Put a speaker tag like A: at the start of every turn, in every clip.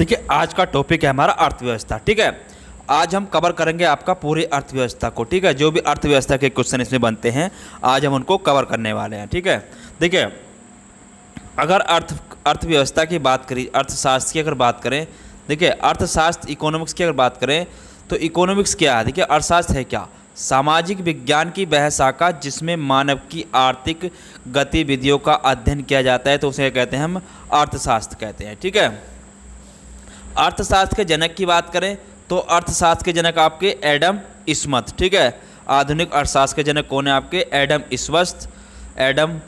A: देखिए आज का टॉपिक है हमारा अर्थव्यवस्था ठीक है आज हम कवर करेंगे आपका पूरी अर्थव्यवस्था को ठीक है जो भी अर्थव्यवस्था के क्वेश्चन इसमें बनते हैं आज हम उनको कवर करने वाले हैं ठीक है देखिए अगर अर्थ अर्थव्यवस्था की बात करी अर्थशास्त्र की अगर बात करें देखिए अर्थशास्त्र इकोनॉमिक्स की अगर बात करें तो इकोनॉमिक्स क्या है देखिए अर्थशास्त्र है क्या सामाजिक विज्ञान की वह शाखा जिसमें मानव की आर्थिक गतिविधियों का अध्ययन किया जाता है तो उसे कहते हैं हम अर्थशास्त्र कहते हैं ठीक है अर्थशास्त्र के जनक की बात करें तो अर्थशास्त्र के जनक आपके एडम इस्मत ठीक है आधुनिक अर्थशास्त्र के जनक कौन है आपके एडम स्वस्थ एडम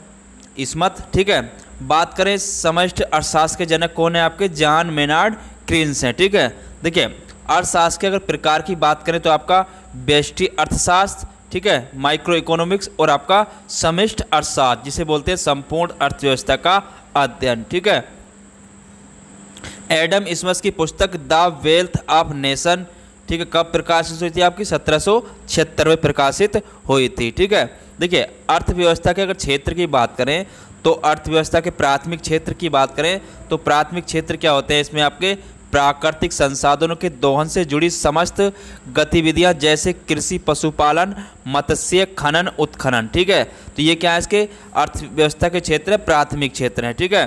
A: इस्मत ठीक है बात करें समष्ट अर्थशास्त्र के जनक कौन है आपके जॉन मेनार्ड क्रीन्स हैं ठीक है देखिए अर्थशास्त्र के अगर प्रकार की बात करें तो आपका बेस्टी अर्थशास्त्र ठीक है माइक्रो इकोनॉमिक्स और आपका समिष्ट अर्थशास्त्र जिसे बोलते हैं संपूर्ण अर्थव्यवस्था का अध्ययन ठीक है एडम स्मस की पुस्तक द वेल्थ ऑफ नेशन ठीक है कब प्रकाशित हुई थी आपकी सत्रह सौ छिहत्तर में प्रकाशित हुई थी ठीक है देखिए अर्थव्यवस्था के अगर क्षेत्र की बात करें तो अर्थव्यवस्था के प्राथमिक क्षेत्र की बात करें तो प्राथमिक क्षेत्र क्या होते हैं इसमें आपके प्राकृतिक संसाधनों के दोहन से जुड़ी समस्त गतिविधियां जैसे कृषि पशुपालन मत्स्य खनन उत्खनन ठीक है तो ये क्या है इसके अर्थव्यवस्था के क्षेत्र प्राथमिक क्षेत्र हैं ठीक है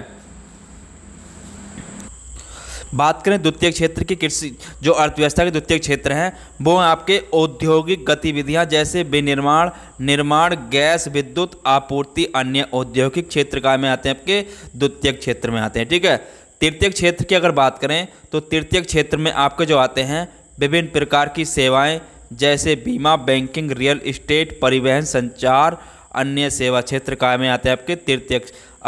A: बात करें द्वितीय क्षेत्र की कृषि जो अर्थव्यवस्था के द्वितीय क्षेत्र हैं वो आपके औद्योगिक गतिविधियां जैसे विनिर्माण निर्माण गैस विद्युत आपूर्ति अन्य औद्योगिक क्षेत्र का में आते हैं आपके द्वितीय क्षेत्र में आते हैं ठीक है तृतीय क्षेत्र की अगर बात करें तो तृतीय क्षेत्र में आपके जो आते हैं विभिन्न प्रकार की सेवाएँ जैसे बीमा बैंकिंग रियल इस्टेट परिवहन संचार अन्य सेवा क्षेत्र काय में आते हैं आपके तृतीय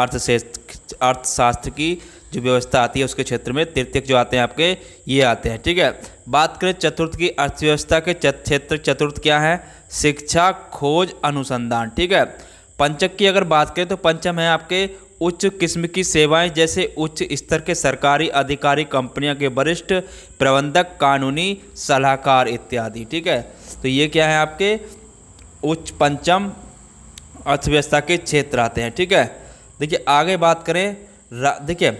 A: अर्थशास्त्र अर्थशास्त्र की जो व्यवस्था आती है उसके क्षेत्र में तृतीय जो आते हैं आपके ये आते हैं ठीक है बात करें चतुर्थ की अर्थव्यवस्था के क्षेत्र चतुर्थ क्या है शिक्षा खोज अनुसंधान ठीक है पंचक की अगर बात करें तो पंचम है आपके उच्च किस्म की सेवाएं जैसे उच्च स्तर के सरकारी अधिकारी कंपनियां के वरिष्ठ प्रबंधक कानूनी सलाहकार इत्यादि ठीक है तो ये क्या है आपके उच्च पंचम अर्थव्यवस्था के क्षेत्र आते हैं ठीक है देखिए आगे बात करें देखिए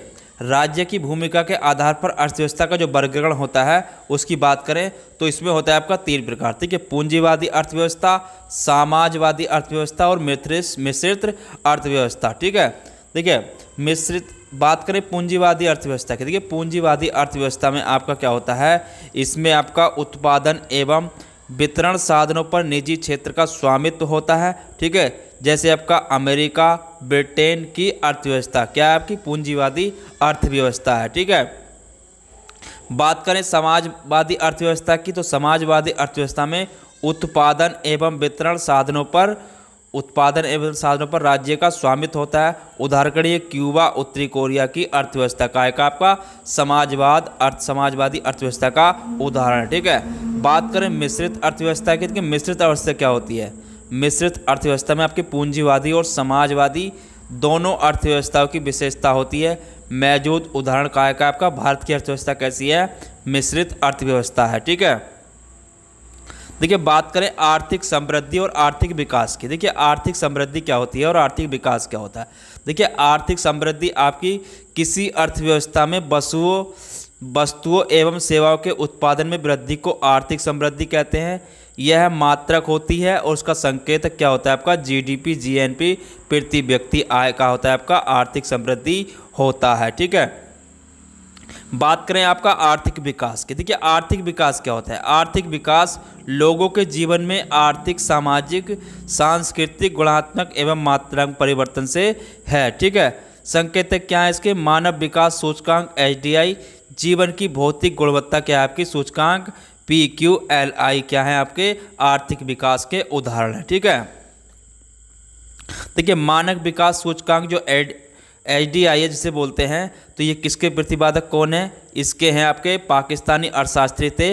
A: राज्य की भूमिका के आधार पर अर्थव्यवस्था का जो वर्गीकरण होता है उसकी बात करें तो इसमें होता है आपका तीन प्रकार ठीक है पूंजीवादी अर्थव्यवस्था समाजवादी अर्थव्यवस्था और मित्रिस मिश्रित अर्थव्यवस्था ठीक है देखिए मिश्रित बात करें पूंजीवादी अर्थव्यवस्था की देखिए पूंजीवादी अर्थव्यवस्था में आपका क्या होता है इसमें आपका उत्पादन एवं वितरण साधनों पर निजी क्षेत्र का स्वामित्व होता है ठीक है जैसे आपका अमेरिका ब्रिटेन की अर्थव्यवस्था क्या है आपकी पूंजीवादी अर्थव्यवस्था है ठीक है बात करें समाजवादी अर्थव्यवस्था की तो समाजवादी अर्थव्यवस्था में उत्पादन एवं वितरण साधनों पर उत्पादन एवं साधनों पर राज्य का स्वामित्व होता है उदाहरण के लिए क्यूबा उत्तरी कोरिया की अर्थव्यवस्था का एक आपका समाजवाद अर्थ समाजवादी अर्थव्यवस्था का उदाहरण ठीक है बात करें मिश्रित अर्थव्यवस्था की तो मिश्रित अवस्था क्या होती है मिश्रित अर्थव्यवस्था में आपकी पूंजीवादी और समाजवादी दोनों अर्थव्यवस्थाओं की विशेषता होती है मौजूद उदाहरण का है आपका भारत की अर्थव्यवस्था कैसी है मिश्रित अर्थव्यवस्था है ठीक है देखिए बात करें आर्थिक समृद्धि और आर्थिक विकास की देखिए आर्थिक समृद्धि क्या होती है और आर्थिक विकास क्या होता है देखिए आर्थिक समृद्धि आपकी किसी अर्थव्यवस्था में वसुओं वस्तुओं एवं सेवाओं के उत्पादन में वृद्धि को आर्थिक समृद्धि कहते हैं यह मात्रक होती है और उसका संकेत क्या होता है आपका जीडीपी जीएनपी प्रति व्यक्ति आय का होता है आपका आर्थिक समृद्धि होता है ठीक है बात करें आपका आर्थिक विकास की देखिए आर्थिक विकास क्या होता है आर्थिक विकास लोगों के जीवन में आर्थिक सामाजिक सांस्कृतिक गुणात्मक एवं मात्रात्मक परिवर्तन से है ठीक है संकेत क्या है इसके मानव विकास सूचकांक एच जीवन की भौतिक गुणवत्ता क्या है आपकी सूचकांक पी क्यू एल आई क्या है आपके आर्थिक विकास के उदाहरण है ठीक है देखिए मानक विकास सूचकांक जो एड एच डी आई है जिसे बोलते हैं तो ये किसके प्रतिपादक कौन है इसके हैं आपके पाकिस्तानी अर्थशास्त्री थे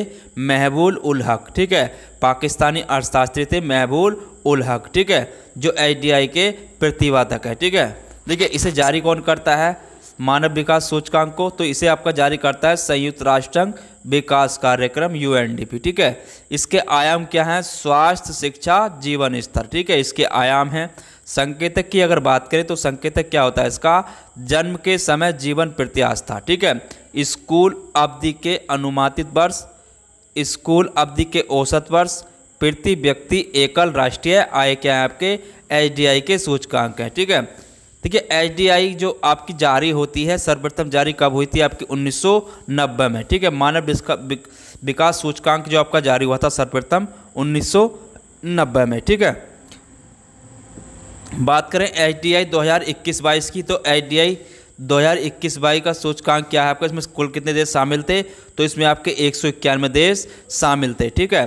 A: महबूल उल हक ठीक है पाकिस्तानी अर्थशास्त्री थे महबूल उल हक ठीक है जो एच डी आई के प्रतिपादक है ठीक है देखिए इसे जारी कौन करता है मानव विकास सूचकांक को तो इसे आपका जारी करता है संयुक्त राष्ट्र संघ विकास कार्यक्रम यूएनडीपी ठीक है इसके आयाम क्या हैं स्वास्थ्य शिक्षा जीवन स्तर ठीक है इसके आयाम हैं संकेतक की अगर बात करें तो संकेतक क्या होता है इसका जन्म के समय जीवन प्रत्याशा ठीक है स्कूल अवधि के अनुमानित वर्ष स्कूल अवधि के औसत वर्ष प्रति व्यक्ति एकल राष्ट्रीय आय क्या है आपके एच के सूचकांक है ठीक है देखिए एच जो आपकी जारी होती है सर्वप्रथम जारी कब हुई थी आपकी 1990 में ठीक है मानव विकास सूचकांक जो आपका जारी हुआ था सर्वप्रथम 1990 में ठीक है बात करें एच डी आई दो हज़ार इक्कीस बाईस की तो एच डी आई दो हज़ार इक्कीस बाईस का सूचकांक क्या है आपका इसमें कुल कितने देश शामिल थे तो इसमें आपके एक सौ इक्यानवे देश शामिल थे ठीक है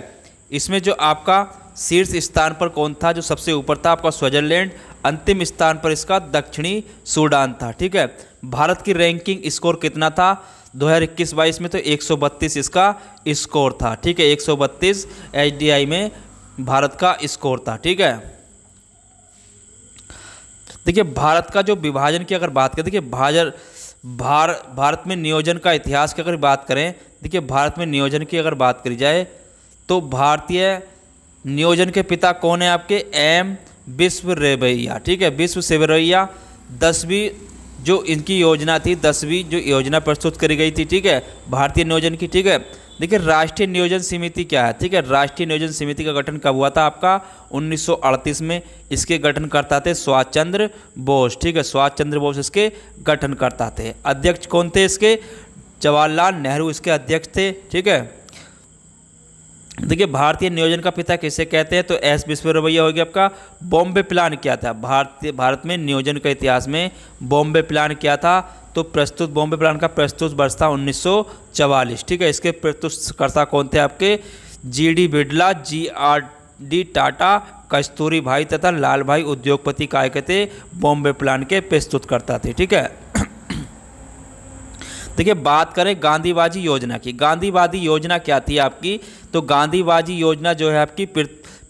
A: इसमें जो आपका शीर्ष स्थान पर कौन था जो सबसे ऊपर था आपका स्विट्जरलैंड अंतिम स्थान पर इसका दक्षिणी सूडान था ठीक है भारत की रैंकिंग स्कोर कितना था 2021-22 में तो 132 इसका स्कोर था ठीक है 132 एचडीआई में भारत का स्कोर था ठीक है देखिए भारत का जो विभाजन की अगर बात करें देखिए भाजर भार भारत में नियोजन का इतिहास की अगर बात करें देखिए भारत में नियोजन की अगर बात करी जाए तो भारतीय नियोजन के पिता कौन है आपके एम विश्व रेवैया ठीक है विश्व सेवरैया दसवीं जो इनकी योजना थी दसवीं जो योजना प्रस्तुत करी गई थी ठीक है भारतीय नियोजन की ठीक है देखिए राष्ट्रीय नियोजन समिति क्या है ठीक है राष्ट्रीय नियोजन समिति का गठन कब हुआ था आपका 1938 में इसके गठन करता थे सुभाष चंद्र बोस ठीक है सुभाष चंद्र बोस इसके गठन करता थे अध्यक्ष कौन थे इसके जवाहरलाल नेहरू इसके अध्यक्ष थे ठीक है देखिए भारतीय नियोजन का पिता किसे कहते हैं तो एस विश्वरवैया हो गया आपका बॉम्बे प्लान क्या था भारतीय भारत में नियोजन के इतिहास में बॉम्बे प्लान क्या था तो प्रस्तुत बॉम्बे प्लान का प्रस्तुत वर्ष था उन्नीस ठीक है इसके प्रस्तुतकर्ता कौन थे आपके G D Birla ji R D Tata Kasturi Bhai तथा लाल भाई उद्योगपति काय के थे बॉम्बे प्लान के प्रस्तुतकर्ता थे ठीक है देखिए बात करें गांधीवादी योजना की गांधीवादी योजना क्या थी आपकी तो गांधीवादी योजना जो है आपकी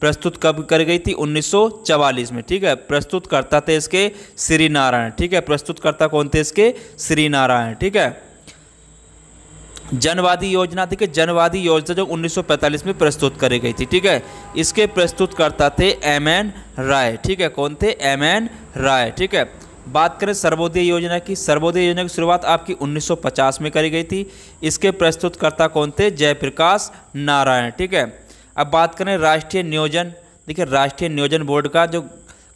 A: प्रस्तुत कब कर गई थी 1944 में ठीक है प्रस्तुत करता थे इसके श्री नारायण ठीक है प्रस्तुत करता कौन थे इसके श्री नारायण ठीक है जनवादी योजना देखिए जनवादी योजना जो 1945 में प्रस्तुत करी गई थी ठीक है इसके प्रस्तुतकर्ता थे एम एन राय ठीक है कौन थे एम एन राय ठीक है बात करें सर्वोदय योजना की सर्वोदय योजना की शुरुआत आपकी 1950 में करी गई थी इसके प्रस्तुतकर्ता कौन थे जयप्रकाश नारायण ठीक है अब बात करें राष्ट्रीय नियोजन देखिए राष्ट्रीय नियोजन बोर्ड का जो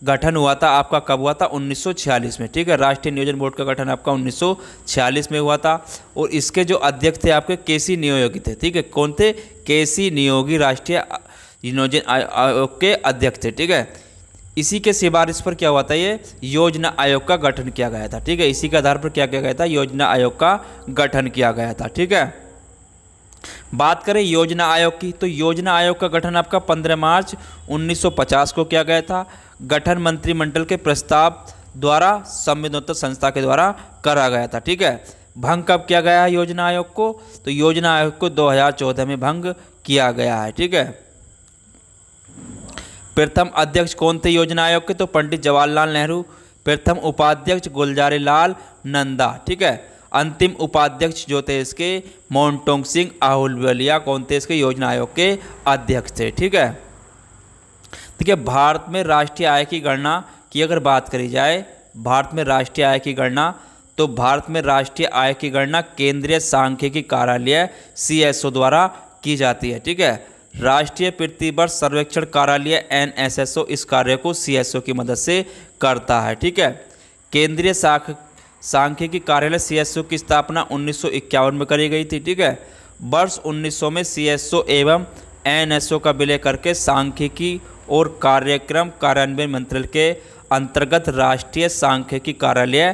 A: गठन हुआ था आपका कब हुआ था 1946 में ठीक है राष्ट्रीय नियोजन बोर्ड का गठन आपका 1946 में हुआ था और इसके जो अध्यक्ष थे आपके के सी नियोगी थे ठीक है कौन थे के सी नियोगी राष्ट्रीय नियोजन आयोग के अध्यक्ष थे ठीक है इसी के सिफारिश पर क्या हुआ था ये योजना आयोग का गठन किया गया था ठीक है इसी के आधार पर क्या किया गया था योजना आयोग का गठन किया गया था ठीक है बात करें योजना आयोग की तो योजना आयोग का गठन आपका 15 मार्च 1950 को किया गया था गठन मंत्रिमंडल के प्रस्ताव द्वारा संविधोत्तर संस्था के द्वारा करा गया था ठीक है भंग कब किया गया है योजना आयोग को तो योजना आयोग को 2014 में भंग किया गया है ठीक है प्रथम अध्यक्ष कौन थे योजना आयोग के तो पंडित जवाहरलाल नेहरू प्रथम उपाध्यक्ष गुलजारी लाल नंदा ठीक है अंतिम उपाध्यक्ष जो थे इसके मोन्टोंग सिंह बलिया कौन थे इसके योजना आयोग के अध्यक्ष थे ठीक है देखिए भारत में राष्ट्रीय आय की गणना की अगर बात करी जाए भारत में राष्ट्रीय आय की गणना तो भारत में राष्ट्रीय आय की गणना केंद्रीय सांख्यिकी कार्यालय सी द्वारा की जाती है ठीक है राष्ट्रीय प्रतिवर्ष सर्वेक्षण कार्यालय ओ इस कार्य को ओ की मदद से करता है ठीक है केंद्रीय साख सांख्यिकी कार्यालय ओ की स्थापना उन्नीस में करी गई थी ठीक है वर्ष 1900 में ओ एवं ओ का विलय करके सांख्यिकी और कार्यक्रम कार्यान्वयन मंत्रालय के अंतर्गत राष्ट्रीय सांख्यिकी कार्यालय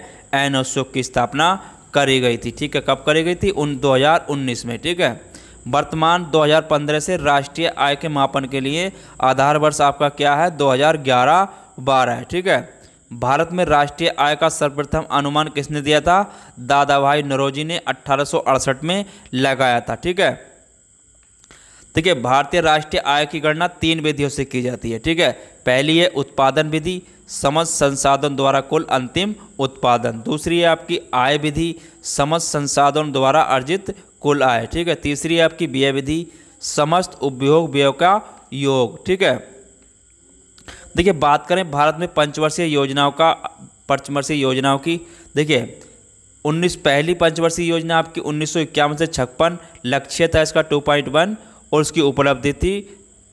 A: ओ की स्थापना करी गई थी ठीक है कब करी गई थी उन 2019 में ठीक है वर्तमान 2015 से राष्ट्रीय आय के मापन के लिए आधार वर्ष आपका क्या है 2011-12 है ठीक है भारत में राष्ट्रीय आय का सर्वप्रथम अनुमान किसने दिया था दादा भाई नरोजी ने अट्ठारह में लगाया था ठीक है ठीक है भारतीय राष्ट्रीय आय की गणना तीन विधियों से की जाती है ठीक है पहली है उत्पादन विधि समझ संसाधन द्वारा कुल अंतिम उत्पादन दूसरी है आपकी आय विधि समझ संसाधन द्वारा अर्जित कुल आय ठीक है तीसरी आपकी व्यय विधि समस्त उपयोग व्यय का योग ठीक है देखिए बात करें भारत में पंचवर्षीय योजनाओं का पंचवर्षीय योजनाओं की देखिए 19 पहली पंचवर्षीय योजना आपकी उन्नीस से छप्पन लक्ष्य था इसका 2.1 और उसकी उपलब्धि थी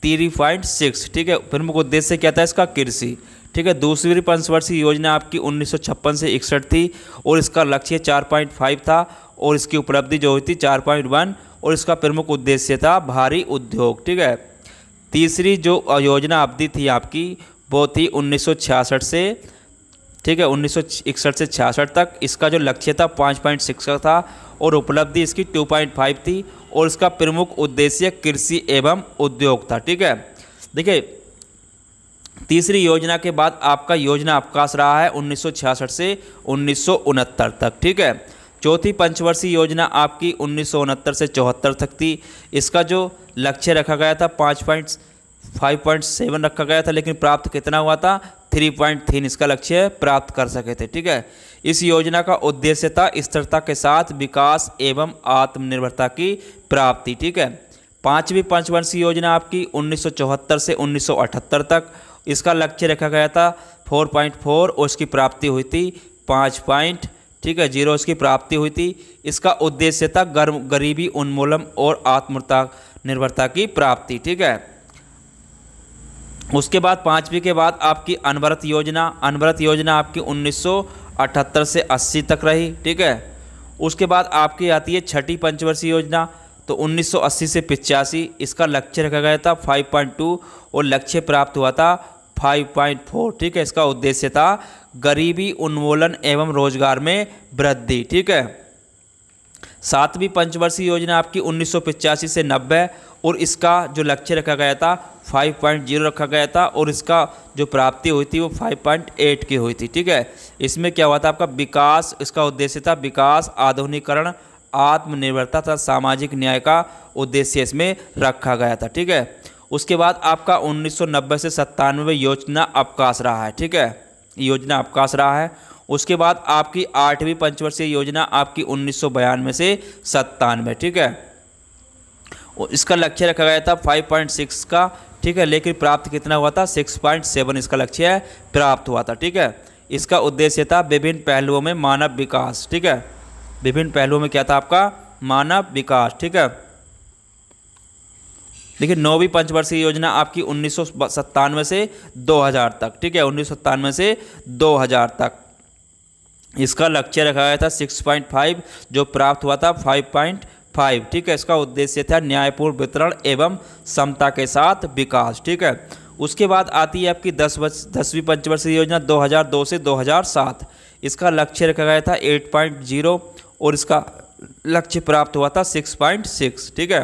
A: थ्री पॉइंट सिक्स ठीक है प्रमुख उद्देश्य क्या था इसका कृषि ठीक है दूसरी पंचवर्षीय योजना आपकी उन्नीस से इकसठ थी और इसका लक्ष्य फाइव था और इसकी उपलब्धि जो हुई थी चार पॉइंट वन और इसका प्रमुख उद्देश्य था भारी उद्योग ठीक है तीसरी जो योजना अवधि थी आपकी वो थी 1966 से ठीक है 1961 से छियासठ तक इसका जो लक्ष्य था पाँच पॉइंट सिक्स का था और उपलब्धि इसकी टू पॉइंट फाइव थी और इसका प्रमुख उद्देश्य कृषि एवं उद्योग था ठीक है देखिए तीसरी योजना के बाद आपका योजना अवकाश रहा है 1966 से उन्नीस तक ठीक है चौथी पंचवर्षीय योजना आपकी उन्नीस से चौहत्तर तक थी इसका जो लक्ष्य रखा गया था पाँच पॉइंट फाइव पॉइंट सेवन रखा गया था लेकिन प्राप्त कितना हुआ था थ्री पॉइंट थ्री इसका लक्ष्य प्राप्त कर सके थे ठीक है इस योजना का उद्देश्य था स्थिरता के साथ विकास एवं आत्मनिर्भरता की प्राप्ति ठीक है पाँचवीं पंचवर्षीय योजना आपकी 1974 से 1978 तक इसका लक्ष्य रखा गया था 4.4 और इसकी प्राप्ति हुई थी पाँच पॉइंट ठीक है जीरो इसकी प्राप्ति हुई थी इसका उद्देश्य था गर्म गरीबी उन्मूलन और आत्मता निर्भरता की प्राप्ति ठीक है उसके बाद पाँचवीं के बाद आपकी अनवरत योजना अनवरत योजना आपकी 1978 से 80 तक रही ठीक है उसके बाद आपकी आती है छठी पंचवर्षीय योजना तो 1980 से पिचासी इसका लक्ष्य रखा गया था 5.2 और लक्ष्य प्राप्त हुआ था 5.4 ठीक है इसका उद्देश्य था गरीबी उन्मूलन एवं रोजगार में वृद्धि ठीक है सातवीं पंचवर्षीय योजना आपकी उन्नीस से नब्बे और इसका जो लक्ष्य रखा गया था 5.0 रखा गया था और इसका जो प्राप्ति हुई थी वो 5.8 की हुई थी ठीक है इसमें क्या हुआ था आपका विकास इसका उद्देश्य था विकास आधुनिकरण आत्मनिर्भरता तथा सामाजिक न्याय का उद्देश्य इसमें रखा गया था ठीक है उसके बाद आपका 1990 से सत्तानवे योजना अवकाश रहा है ठीक है योजना अवकाश रहा है उसके बाद आपकी आठवीं पंचवर्षीय योजना आपकी उन्नीस बयानवे से सत्तानवे ठीक है इसका लक्ष्य रखा गया था 5.6 का ठीक है लेकिन प्राप्त कितना हुआ था 6.7 इसका लक्ष्य है प्राप्त हुआ था ठीक है इसका उद्देश्य था विभिन्न पहलुओं में मानव विकास ठीक है विभिन्न पहलुओं में क्या था आपका मानव विकास ठीक है देखिए नौवीं पंचवर्षीय योजना आपकी उन्नीस से 2000 तक ठीक है उन्नीस से 2000 तक इसका लक्ष्य रखा गया था 6.5 जो प्राप्त हुआ था 5.5 ठीक है इसका उद्देश्य था न्यायपूर्ण वितरण एवं समता के साथ विकास ठीक है उसके बाद आती है आपकी दस वर्ष दसवीं पंचवर्षीय योजना 2002 से 2007 इसका लक्ष्य रखा गया था 8.0 और इसका लक्ष्य प्राप्त हुआ था 6.6 ठीक है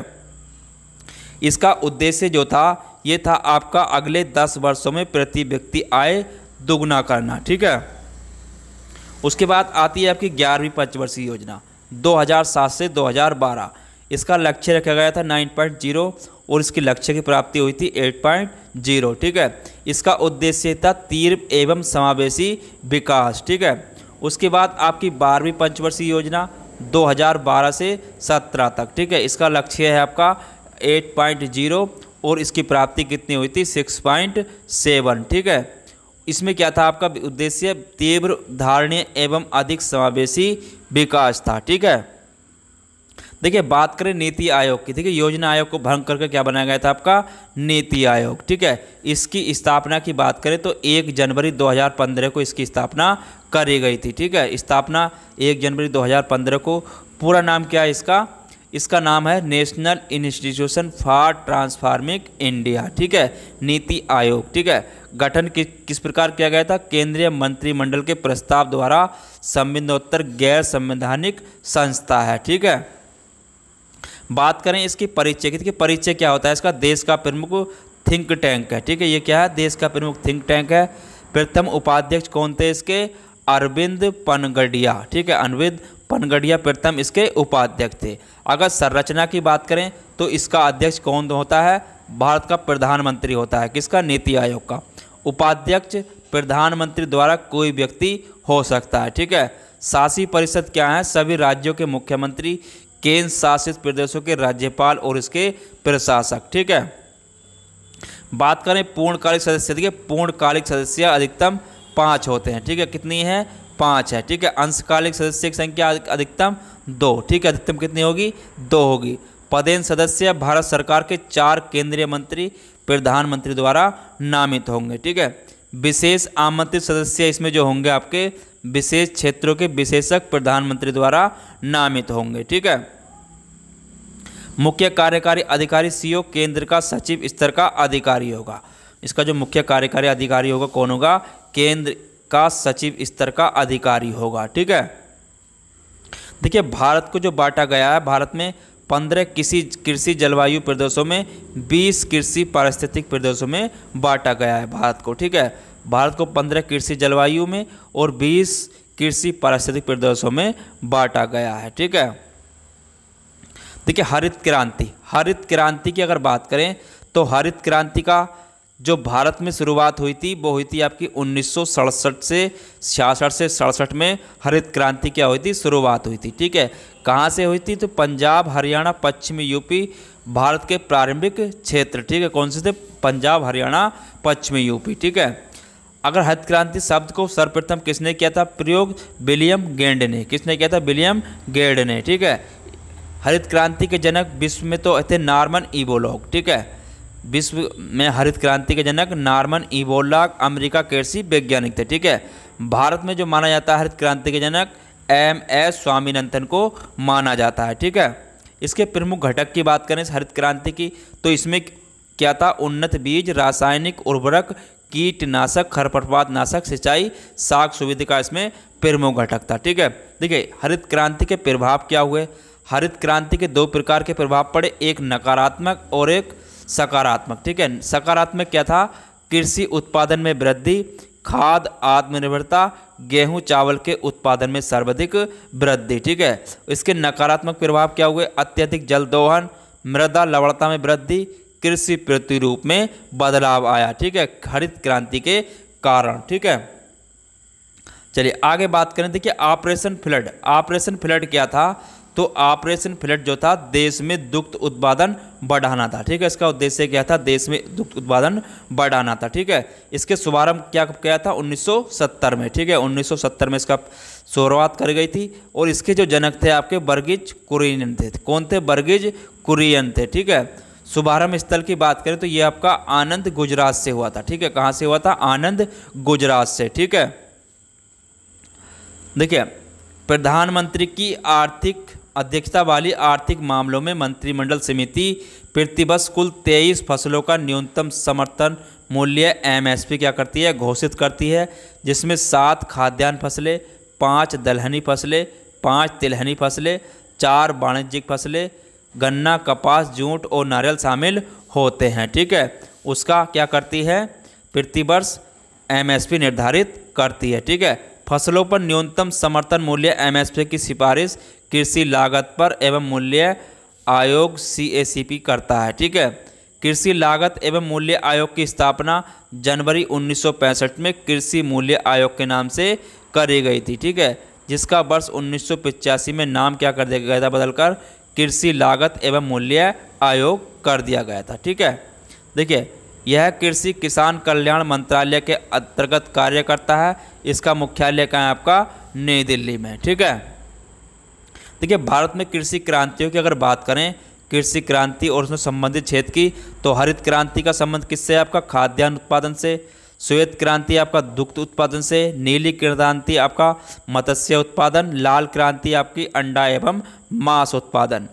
A: इसका उद्देश्य जो था ये था आपका अगले दस वर्षों में प्रति व्यक्ति आय दोगुना करना ठीक है उसके बाद आती है आपकी ग्यारहवीं पंचवर्षीय योजना 2007 से 2012 इसका लक्ष्य रखा गया था 9.0 और इसके लक्ष्य की प्राप्ति हुई थी 8.0 ठीक है इसका उद्देश्य था तीर एवं समावेशी विकास ठीक है उसके बाद आपकी बारहवीं पंचवर्षीय योजना 2012 से 17 तक ठीक है इसका लक्ष्य है आपका एट पॉइंट जीरो और इसकी प्राप्ति कितनी हुई थी सिक्स पॉइंट सेवन ठीक है इसमें क्या था आपका उद्देश्य तीव्र धारणीय एवं अधिक समावेशी विकास था ठीक है देखिए बात करें नीति आयोग की देखिए योजना आयोग को भंग करके क्या बनाया गया था आपका नीति आयोग ठीक है इसकी स्थापना की बात करें तो एक जनवरी 2015 को इसकी स्थापना करी गई थी ठीक है स्थापना एक जनवरी 2015 को पूरा नाम क्या है इसका इसका नाम है National Institution for Transforming India ठीक है नीति आयोग ठीक है गठन कि, किस प्रकार किया गया था केंद्रीय मंत्रिमंडल के प्रस्ताव द्वारा संविधानोत्तर गैर संवैधानिक संस्था है ठीक है बात करें इसकी परिचय की परिचय क्या होता है इसका देश का प्रमुख थिंक टैंक है ठीक है ये क्या है देश का प्रमुख थिंक टैंक है प्रथम उपाध्यक्ष कौन थे इसके अरविंद पनगढ़िया ठीक है अरविंद पनगढ़िया प्रथम इसके उपाध्यक्ष थे अगर संरचना की बात करें तो इसका अध्यक्ष कौन होता है भारत का प्रधानमंत्री होता है किसका नीति आयोग का उपाध्यक्ष प्रधानमंत्री द्वारा कोई व्यक्ति हो सकता है ठीक है शासी परिषद क्या है सभी राज्यों के मुख्यमंत्री केंद्र शासित प्रदेशों के राज्यपाल और इसके प्रशासक ठीक है बात करें पूर्णकालिक सदस्य पूर्णकालिक सदस्य अधिकतम पाँच होते हैं ठीक है कितनी है पाँच है ठीक है अंशकालिक सदस्य की संख्या अधिकतम दो ठीक है अधिकतम कितनी होगी दो होगी पदेन सदस्य भारत सरकार के चार केंद्रीय मंत्री प्रधानमंत्री द्वारा नामित होंगे ठीक है विशेष आमंत्रित सदस्य इसमें जो होंगे आपके विशेष क्षेत्रों के विशेषक प्रधानमंत्री द्वारा नामित होंगे ठीक है मुख्य कार्यकारी अधिकारी सीईओ केंद्र का सचिव स्तर का अधिकारी होगा इसका जो मुख्य कार्यकारी अधिकारी होगा कौन होगा केंद्र का सचिव स्तर का अधिकारी होगा ठीक है देखिए भारत को जो बांटा गया है भारत में पंद्रह किसी कृषि जलवायु प्रदेशों में बीस कृषि पारिस्थितिक प्रदेशों में बांटा गया है भारत को ठीक है भारत को पंद्रह कृषि जलवायु में और बीस कृषि पारिस्थितिक प्रदेशों में बांटा गया है ठीक है देखिए हरित क्रांति हरित क्रांति की अगर बात करें तो हरित क्रांति का जो भारत में शुरुआत हुई थी वो हुई थी आपकी उन्नीस से छियासठ से सड़सठ में हरित क्रांति क्या हुई थी शुरुआत हुई थी ठीक है कहाँ से हुई थी तो पंजाब हरियाणा पश्चिमी यूपी भारत के प्रारंभिक क्षेत्र ठीक है कौन से थे पंजाब हरियाणा पश्चिमी यूपी ठीक है अगर हरित क्रांति शब्द को सर्वप्रथम किसने किया था प्रयोग विलियम गेंड ने किसने किया था विलियम गेंड ने ठीक है हरित क्रांति के जनक विश्व में तो थे नॉर्मन ईबोलॉग ठीक है विश्व में हरित क्रांति के जनक नॉर्मन इबोला अमेरिका कृषि वैज्ञानिक थे ठीक है भारत में जो माना जाता है हरित क्रांति के जनक एम एस स्वामीनाथन को माना जाता है ठीक है इसके प्रमुख घटक की बात करें इस हरित क्रांति की तो इसमें क्या था उन्नत बीज रासायनिक उर्वरक कीटनाशक खरपतवार नाशक सिंचाई साग सुविधा का इसमें प्रमुख घटक था ठीक है देखिए हरित क्रांति के प्रभाव क्या हुए हरित क्रांति के दो प्रकार के प्रभाव पड़े एक नकारात्मक और एक सकारात्मक ठीक है सकारात्मक क्या था कृषि उत्पादन में वृद्धि खाद आत्मनिर्भरता गेहूं चावल के उत्पादन में सर्वाधिक वृद्धि ठीक है इसके नकारात्मक प्रभाव क्या हुए अत्यधिक जल दोहन मृदा लवणता में वृद्धि कृषि प्रतिरूप में बदलाव आया ठीक है हरित क्रांति के कारण ठीक है चलिए आगे बात करें देखिए ऑपरेशन फ्लड ऑपरेशन फ्लड क्या था तो ऑपरेशन फ्लड जो था देश में दुग्ध उत्पादन बढ़ाना था ठीक है इसका उद्देश्य क्या था देश में दुग्ध उत्पादन बढ़ाना था ठीक है इसके शुभारंभ क्या किया था 1970 में ठीक है 1970 में इसका शुरुआत कर गई थी और इसके जो जनक थे आपके बर्गिज कुरियन थे कौन थे बर्गिज कुरियन थे ठीक है शुभारंभ स्थल की बात करें तो ये आपका आनंद गुजरात से हुआ था ठीक है कहाँ से हुआ था आनंद गुजरात से ठीक है देखिए प्रधानमंत्री की आर्थिक अध्यक्षता वाली आर्थिक मामलों में मंत्रिमंडल समिति प्रतिवर्ष कुल तेईस फसलों का न्यूनतम समर्थन मूल्य एमएसपी क्या करती है घोषित करती है जिसमें सात खाद्यान्न फसलें पाँच दलहनी फसलें पाँच तिलहनी फसलें चार वाणिज्यिक फसलें गन्ना कपास जूट और नारियल शामिल होते हैं ठीक है उसका क्या करती है प्रतिवर्ष एमएसपी निर्धारित करती है ठीक है फसलों पर न्यूनतम समर्थन मूल्य एमएसपी की सिफारिश कृषि लागत पर एवं मूल्य आयोग सी करता है ठीक है कृषि लागत एवं मूल्य आयोग की स्थापना जनवरी 1965 में कृषि मूल्य आयोग के नाम से करी गई थी ठीक है जिसका वर्ष उन्नीस में नाम क्या कर दिया गया था बदलकर कृषि लागत एवं मूल्य आयोग कर दिया गया था ठीक है देखिए यह कृषि किसान कल्याण मंत्रालय के अंतर्गत कार्य करता है इसका मुख्यालय कहाँ है आपका नई दिल्ली में ठीक है देखिए भारत में कृषि क्रांतियों की अगर बात करें कृषि क्रांति और उसमें संबंधित क्षेत्र की तो हरित क्रांति का संबंध किससे आपका खाद्यान्न उत्पादन से श्वेत क्रांति आपका दुग्ध उत्पादन से नीली क्रांति आपका मत्स्य उत्पादन लाल क्रांति आपकी अंडा एवं मांस उत्पादन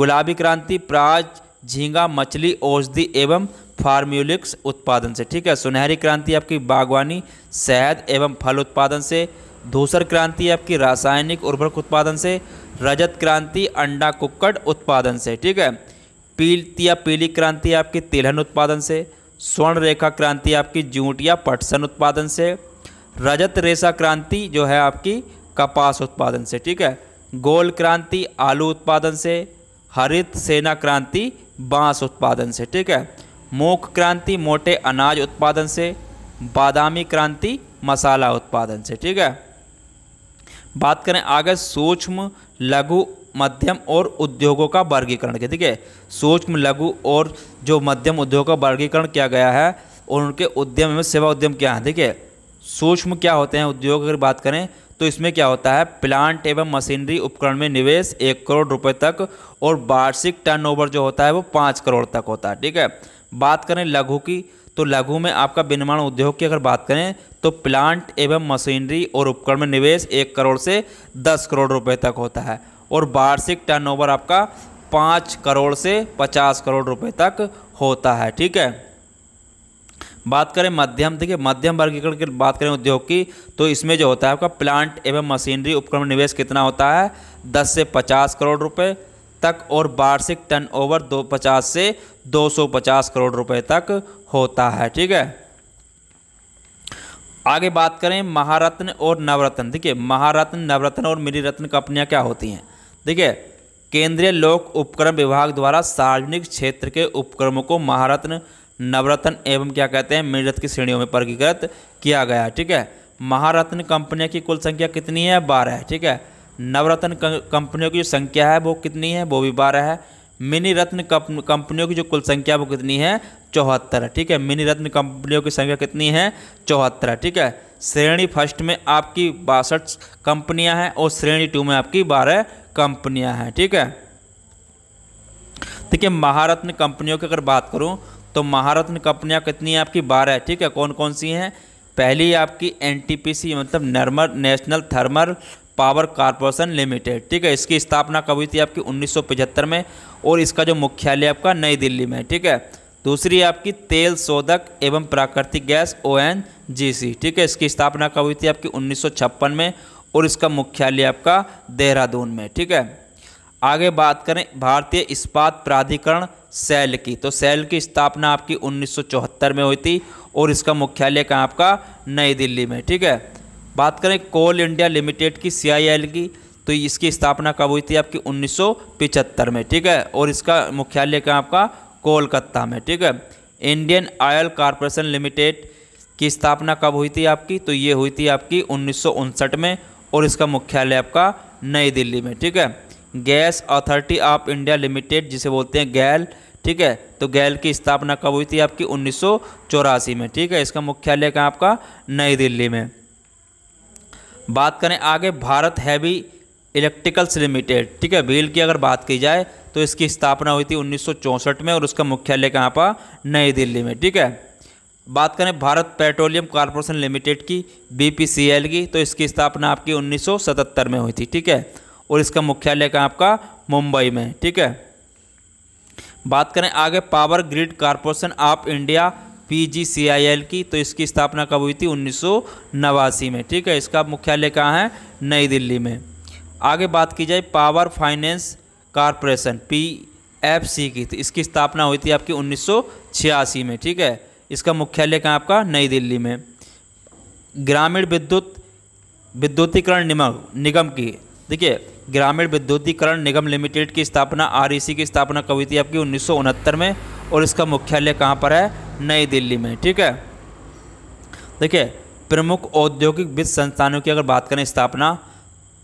A: गुलाबी क्रांति प्राज झींगा मछली औषधि एवं फार्म्यूलिक्स उत्पादन से ठीक है सुनहरी क्रांति आपकी बागवानी शहद एवं फल उत्पादन से धूसर क्रांति आपकी रासायनिक उर्वरक उत्पादन से रजत क्रांति अंडा कुक्कड़ उत्पादन से ठीक है पील या पीली क्रांति आपकी तिलहन उत्पादन से स्वर्ण रेखा क्रांति आपकी जूट या पटसन उत्पादन से रजत रेशा क्रांति जो है आपकी कपास उत्पादन से ठीक है गोल क्रांति आलू उत्पादन से हरित सेना क्रांति बांस उत्पादन से ठीक है मूख क्रांति मोटे अनाज उत्पादन से बादामी क्रांति मसाला उत्पादन से ठीक है बात करें आगे सूक्ष्म लघु मध्यम और उद्योगों का वर्गीकरण के ठीक है सूक्ष्म लघु और जो मध्यम उद्योग का वर्गीकरण किया गया है और उनके उद्यम में सेवा उद्यम क्या है ठीक है सूक्ष्म क्या होते हैं उद्योग अगर बात करें तो इसमें क्या होता है प्लांट एवं मशीनरी उपकरण में निवेश एक करोड़ रुपए तक और वार्षिक टर्नओवर जो होता है वो पाँच करोड़ तक होता है ठीक है बात करें लघु की तो लघु में आपका विनिर्माण उद्योग की अगर बात करें तो प्लांट एवं मशीनरी और उपकरण में निवेश एक करोड़ से दस करोड़ रुपए तक होता है और वार्षिक टर्नओवर आपका पाँच करोड़ से पचास करोड़ रुपए तक होता है ठीक है बात करें मध्यम देखिए मध्यम वर्गीकरण की बात करें उद्योग की तो इसमें जो होता है आपका प्लांट एवं मशीनरी उपकरण निवेश कितना होता है दस से पचास करोड़ रुपए तक और वार्षिक टर्नओवर दो पचास से 250 करोड़ रुपए तक होता है ठीक है आगे बात करें महारत्न और नवरत्न देखिए महारत्न नवरत्न और मिनी रत्न कंपनियाँ क्या होती हैं देखिए केंद्रीय लोक उपक्रम विभाग द्वारा सार्वजनिक क्षेत्र के उपक्रमों को महारत्न नवरत्न एवं क्या कहते हैं रत्न की श्रेणियों में वर्गीकृत किया गया ठीक है महारत्न कंपनियों की कुल संख्या कितनी है बारह है ठीक है नवरत्न कंपनियों की जो संख्या है वो कितनी है वो भी बारह है मिनी रत्न कंपनियों की जो कुल संख्या वो कितनी है चौहत्तर ठीक है मिनी रत्न कंपनियों की संख्या कितनी है चौहत्तर ठीक है श्रेणी फर्स्ट में आपकी बासठ कंपनियां हैं और श्रेणी टू में आपकी बारह कंपनियां हैं ठीक है ठीक है महारत्न कंपनियों की अगर बात करूं तो महारत्न कंपनियां कितनी हैं आपकी बारह ठीक है कौन कौन सी हैं पहली आपकी एन मतलब normal National Thermal Power Corporation Limited ठीक है इसकी स्थापना कब हुई थी आपकी 1975 में और इसका जो मुख्यालय आपका नई दिल्ली में ठीक है दूसरी आपकी तेल शोधक एवं प्राकृतिक गैस ओ ठीक है इसकी स्थापना कब हुई थी आपकी उन्नीस में और इसका मुख्यालय आपका देहरादून में ठीक है आगे बात करें भारतीय इस्पात प्राधिकरण सेल की तो सेल की स्थापना आपकी 1974 में हुई थी और इसका मुख्यालय कहाँ आपका नई दिल्ली में ठीक है बात करें कोल इंडिया लिमिटेड की सीआईएल की तो इसकी स्थापना कब हुई थी आपकी 1975 में ठीक है और इसका मुख्यालय कहाँ आपका कोलकाता में ठीक है इंडियन ऑयल कॉरपोरेशन लिमिटेड की स्थापना कब हुई थी आपकी तो ये हुई थी आपकी उन्नीस में और इसका मुख्यालय आपका नई दिल्ली में ठीक है Gas Authority of India Limited जिसे बोलते हैं गैल ठीक है तो गैल की स्थापना कब हुई थी आपकी उन्नीस में ठीक है इसका मुख्यालय कहाँ आपका नई दिल्ली में बात करें आगे भारत हैवी इलेक्ट्रिकल्स लिमिटेड ठीक है भील की अगर बात की जाए तो इसकी स्थापना हुई थी उन्नीस में और उसका मुख्यालय कहाँ पर नई दिल्ली में ठीक है बात करें भारत पेट्रोलियम कॉरपोरेशन लिमिटेड की बीपीसीएल की तो इसकी स्थापना आपकी 1977 में हुई थी ठीक है और इसका मुख्यालय कहाँ आपका मुंबई में ठीक है बात करें आगे Power Grid Corporation of India PGCIL की तो इसकी स्थापना कब हुई थी उन्नीस में ठीक है इसका मुख्यालय कहाँ है नई दिल्ली में आगे बात की जाए Power Finance Corporation P F C की तो इसकी स्थापना हुई थी आपकी उन्नीस में ठीक है इसका मुख्यालय कहाँ आपका नई दिल्ली में ग्रामीण विद्युत विद्युतीकरण निगम निगम की देखिए ग्रामीण विद्युतीकरण निगम लिमिटेड की स्थापना आरईसी e की स्थापना कब हुई थी आपकी उन्नीस में और इसका मुख्यालय कहाँ पर है नई दिल्ली में ठीक है देखिए प्रमुख औद्योगिक वित्त संस्थानों की अगर बात करें स्थापना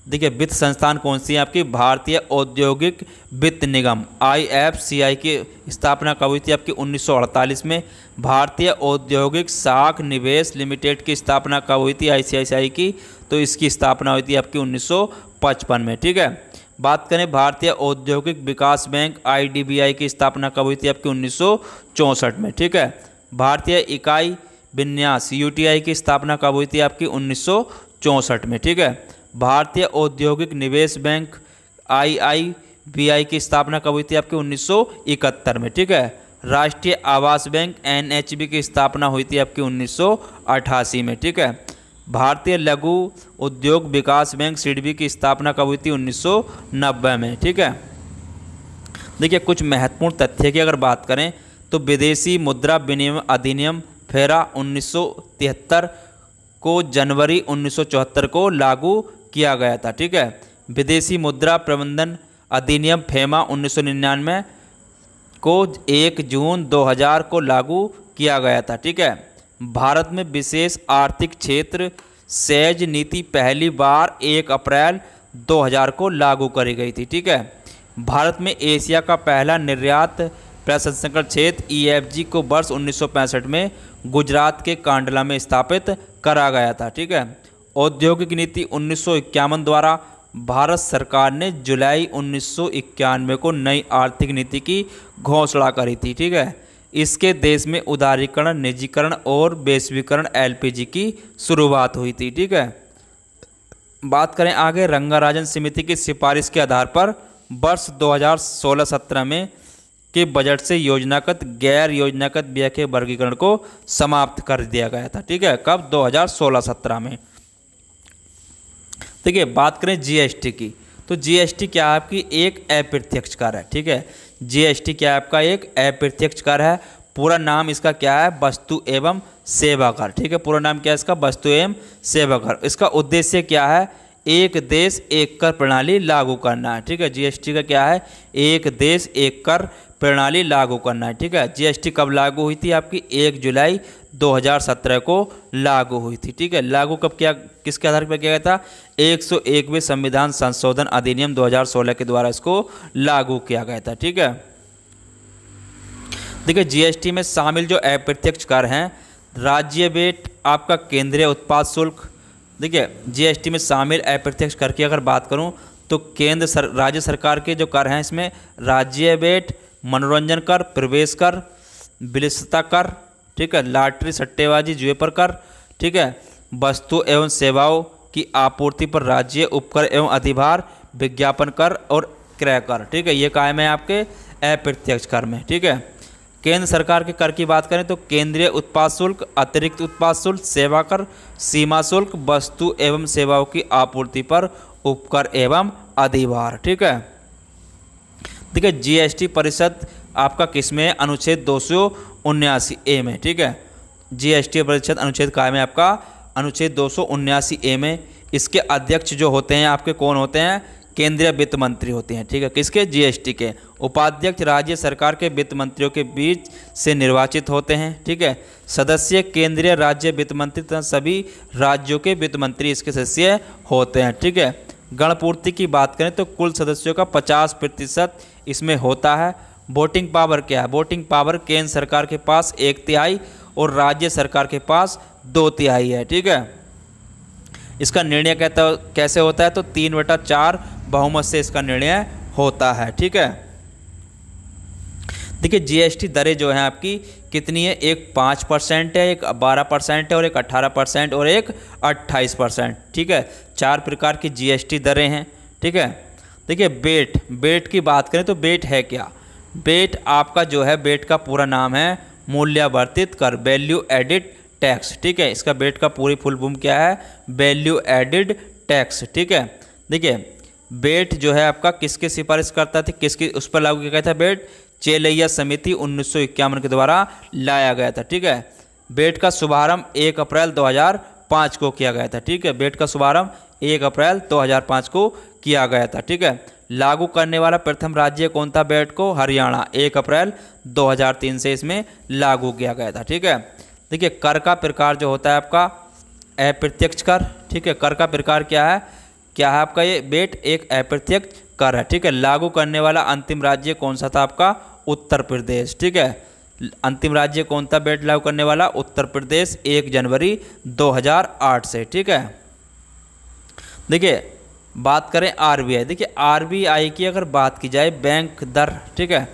A: देखिए वित्त संस्थान कौन सी है आपकी भारतीय औद्योगिक वित्त निगम आईएफसीआई की स्थापना कब हुई थी आपकी 1948 में भारतीय औद्योगिक साख निवेश लिमिटेड की स्थापना कब हुई थी आईसीआईसीआई की तो इसकी स्थापना हुई थी आपकी 1955 में ठीक है बात करें भारतीय औद्योगिक विकास बैंक आईडीबीआई की स्थापना कब हुई थी आपकी उन्नीस में ठीक है भारतीय इकाई विन्यास यूटीआई की स्थापना कब हुई थी आपकी उन्नीस में ठीक है भारतीय औद्योगिक निवेश बैंक आई की स्थापना कब हुई थी आपकी 1971 में ठीक है राष्ट्रीय आवास बैंक एन की स्थापना हुई थी आपकी उन्नीस में ठीक है भारतीय लघु उद्योग विकास बैंक सिडबी की स्थापना कब हुई थी 1990 में ठीक है देखिए कुछ महत्वपूर्ण तथ्य की अगर बात करें तो विदेशी मुद्रा विनिमय अधिनियम फेरा 1973 को जनवरी 1974 को लागू किया गया था ठीक है विदेशी मुद्रा प्रबंधन अधिनियम फेमा उन्नीस को 1 जून 2000 को लागू किया गया था ठीक है भारत में विशेष आर्थिक क्षेत्र सहज नीति पहली बार एक अप्रैल 2000 को लागू करी गई थी ठीक है भारत में एशिया का पहला निर्यात प्रसंस्करण क्षेत्र ईएफजी e को वर्ष उन्नीस में गुजरात के कांडला में स्थापित करा गया था ठीक है औद्योगिक नीति उन्नीस द्वारा भारत सरकार ने जुलाई उन्नीस को नई आर्थिक नीति की घोषणा करी थी ठीक है इसके देश में उदारीकरण निजीकरण और वैश्वीकरण एलपीजी की शुरुआत हुई थी ठीक है बात करें आगे रंगाराजन समिति की सिफारिश के आधार पर वर्ष 2016-17 में के बजट से योजनागत गैर योजनागत व्यय के वर्गीकरण को समाप्त कर दिया गया था ठीक है कब 2016-17 में ठीक है बात करें जीएसटी की तो जीएसटी क्या है आपकी एक अप्रत्यक्ष कर है ठीक है जीएसटी क्या है आपका एक अप्रत्यक्ष कर है पूरा नाम इसका क्या है वस्तु एवं सेवा कर ठीक है पूरा नाम क्या है इसका वस्तु एवं सेवा कर इसका उद्देश्य क्या है एक देश एक कर प्रणाली लागू करना है ठीक है जीएसटी का क्या है एक देश एक कर प्रणाली लागू करना है ठीक है जीएसटी कब लागू हुई थी आपकी एक जुलाई 2017 को लागू हुई थी ठीक है लागू कब किया किसके आधार पर किया गया था एक 101वें संविधान संशोधन अधिनियम 2016 के द्वारा इसको लागू किया गया था ठीक है देखिए जीएसटी में शामिल जो अप्रत्यक्ष कर हैं राज्य बेट आपका केंद्रीय उत्पाद शुल्क देखिए जीएसटी में शामिल अप्रत्यक्ष कर की अगर बात करूं तो केंद्र सर राज्य सरकार के जो कर हैं इसमें राज्य बेट मनोरंजन कर प्रवेश कर विलिसता कर ठीक है लाटरी सट्टेबाजी जुए पर कर ठीक है वस्तु एवं सेवाओं की आपूर्ति पर राज्य उपकर एवं अधिभार विज्ञापन कर और क्रय कर ठीक है ये कायम है आपके अप्रत्यक्ष कर में ठीक है केंद्र सरकार के कर की बात करें तो केंद्रीय उत्पाद शुल्क अतिरिक्त उत्पाद शुल्क सेवा कर सीमा शुल्क वस्तु एवं सेवाओं की आपूर्ति पर उपकर एवं अधिभार ठीक है ठीक है जीएसटी परिषद आपका किस में अनुच्छेद दो सौ उन्यासी ए में ठीक है जीएसटी परिषद अनुच्छेद का में आपका अनुच्छेद दो सौ उन्यासी ए में इसके अध्यक्ष जो होते हैं आपके कौन होते हैं केंद्रीय वित्त मंत्री होते हैं ठीक है किसके जीएसटी के उपाध्यक्ष राज्य सरकार के वित्त मंत्रियों के बीच से निर्वाचित होते हैं ठीक है सदस्य केंद्रीय राज्य वित्त मंत्री तथा सभी राज्यों के वित्त मंत्री इसके सदस्य होते हैं ठीक है गणपूर्ति की बात करें तो कुल सदस्यों का पचास प्रतिशत इसमें होता है वोटिंग पावर क्या है वोटिंग पावर केंद्र सरकार के पास एक तिहाई और राज्य सरकार के पास दो तिहाई है ठीक है इसका निर्णय कहता कैसे होता है तो तीन बटा चार बहुमत से इसका निर्णय होता है ठीक है देखिए जीएसटी दरें जो हैं आपकी कितनी है एक पाँच परसेंट है एक बारह परसेंट है और एक अट्ठारह परसेंट और एक अट्ठाईस परसेंट ठीक है चार प्रकार की जीएसटी दरें हैं ठीक है देखिए बेट बेट की बात करें तो बेट है क्या बेट आपका जो है बेट का पूरा नाम है मूल्यावर्तित कर वैल्यू एडिड टैक्स ठीक है इसका बेट का पूरी फुल फुलबूम क्या है वैल्यू एडिड टैक्स ठीक है देखिए बेट जो है आपका किसके सिफारिश करता था किसकी उस पर लागू किया गया था बेट चेलैया समिति उन्नीस के द्वारा लाया गया था ठीक है बेट का शुभारंभ एक अप्रैल दो को किया गया था ठीक है बेट का शुभारंभ एक अप्रैल 2005 को किया गया था ठीक है लागू करने वाला प्रथम राज्य कौन था बैठ को हरियाणा एक अप्रैल 2003 से इसमें लागू किया गया था ठीक है देखिए कर का प्रकार जो होता है आपका अप्रत्यक्ष कर ठीक है कर का प्रकार क्या है क्या है आपका ये बेट एक अप्रत्यक्ष कर है ठीक है लागू करने वाला अंतिम राज्य कौन सा था आपका उत्तर प्रदेश ठीक है अंतिम राज्य कौन था बेट लागू करने वाला उत्तर प्रदेश एक जनवरी 2008 से ठीक है देखिए बात करें आरबीआई देखिए आरबीआई की अगर बात की जाए बैंक दर ठीक है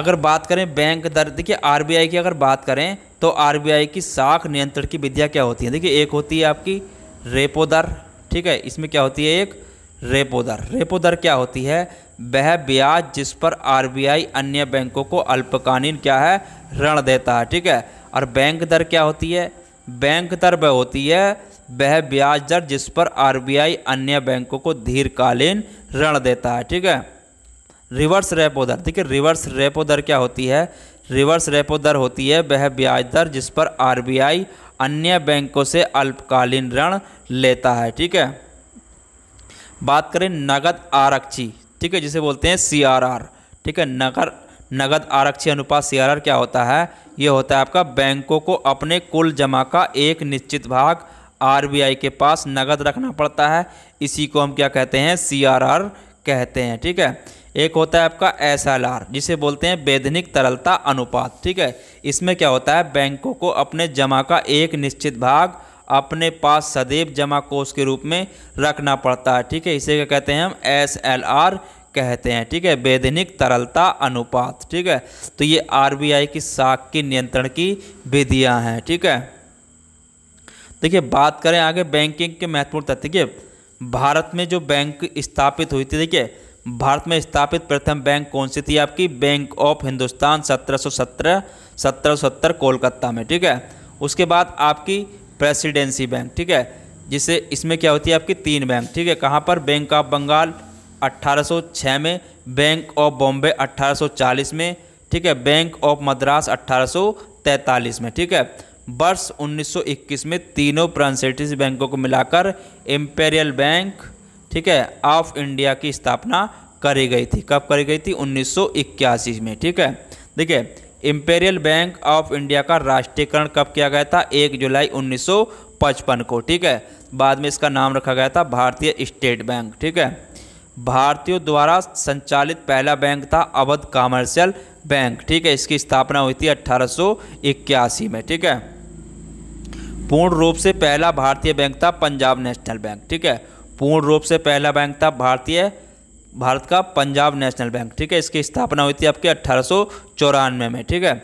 A: अगर बात करें बैंक दर देखिए आरबीआई की अगर बात करें तो आरबीआई की साख नियंत्रण की विधियाँ क्या होती हैं देखिए एक होती है आपकी रेपो दर ठीक है इसमें क्या होती है एक रेपो दर रेपो दर क्या होती है वह ब्याज जिस पर आरबीआई अन्य बैंकों को अल्पकालीन क्या है ऋण देता है ठीक है और बैंक दर क्या होती है बैंक दर वह होती है वह ब्याज दर जिस पर आरबीआई अन्य बैंकों को दीर्घकालीन ऋण देता है ठीक है रिवर्स रेपो दर देखिए रिवर्स रेपो दर क्या होती है रिवर्स रेपो दर होती है वह ब्याज दर जिस पर आरबीआई अन्य बैंकों से अल्पकालीन ऋण लेता है ठीक है बात करें नगद आरक्षी ठीक है जिसे बोलते हैं सी ठीक है नगर नगद आरक्षी अनुपात सी क्या होता है ये होता है आपका बैंकों को अपने कुल जमा का एक निश्चित भाग आरबीआई के पास नगद रखना पड़ता है इसी को हम क्या कहते हैं सीआरआर कहते हैं ठीक है एक होता है आपका एसएलआर जिसे बोलते हैं वैधनिक तरलता अनुपात ठीक है इसमें क्या होता है बैंकों को अपने जमा का एक निश्चित भाग अपने पास सदैव जमा कोष के रूप में रखना पड़ता है ठीक है इसे क्या कहते हैं हम एस एल आर कहते हैं ठीक है वैधनिक तरलता अनुपात ठीक है तो ये आरबीआई की साख की नियंत्रण की विधियां हैं ठीक है देखिए बात करें आगे बैंकिंग के महत्वपूर्ण तथ्य देखिए भारत में जो बैंक स्थापित हुई थी देखिए भारत में स्थापित प्रथम बैंक कौन सी थी आपकी बैंक ऑफ हिंदुस्तान 1717 1770 कोलकाता में ठीक है उसके बाद आपकी प्रेसिडेंसी बैंक ठीक है जिसे इसमें क्या होती है आपकी तीन बैंक ठीक है कहाँ पर बैंक ऑफ बंगाल 1806 में बैंक ऑफ बॉम्बे 1840 में ठीक है बैंक ऑफ मद्रास 1843 में ठीक है वर्ष 1921 में तीनों फ्रांसेटिस बैंकों को मिलाकर इम्पेरियल बैंक ठीक है ऑफ इंडिया की स्थापना करी गई थी कब करी गई थी उन्नीस में ठीक है देखिए इम्पेरियल बैंक ऑफ इंडिया का राष्ट्रीयकरण कब किया गया था 1 जुलाई 1955 को ठीक है बाद में इसका नाम रखा गया था भारतीय स्टेट बैंक ठीक है भारतीयों द्वारा संचालित पहला बैंक था अवध कॉमर्शियल बैंक ठीक है इसकी स्थापना हुई थी अट्ठारह में ठीक है पूर्ण रूप से पहला भारतीय बैंक था पंजाब नेशनल बैंक ठीक है पूर्ण रूप से पहला बैंक था भारतीय भारत का पंजाब नेशनल बैंक ठीक है इसकी स्थापना हुई थी आपके अट्ठारह में ठीक है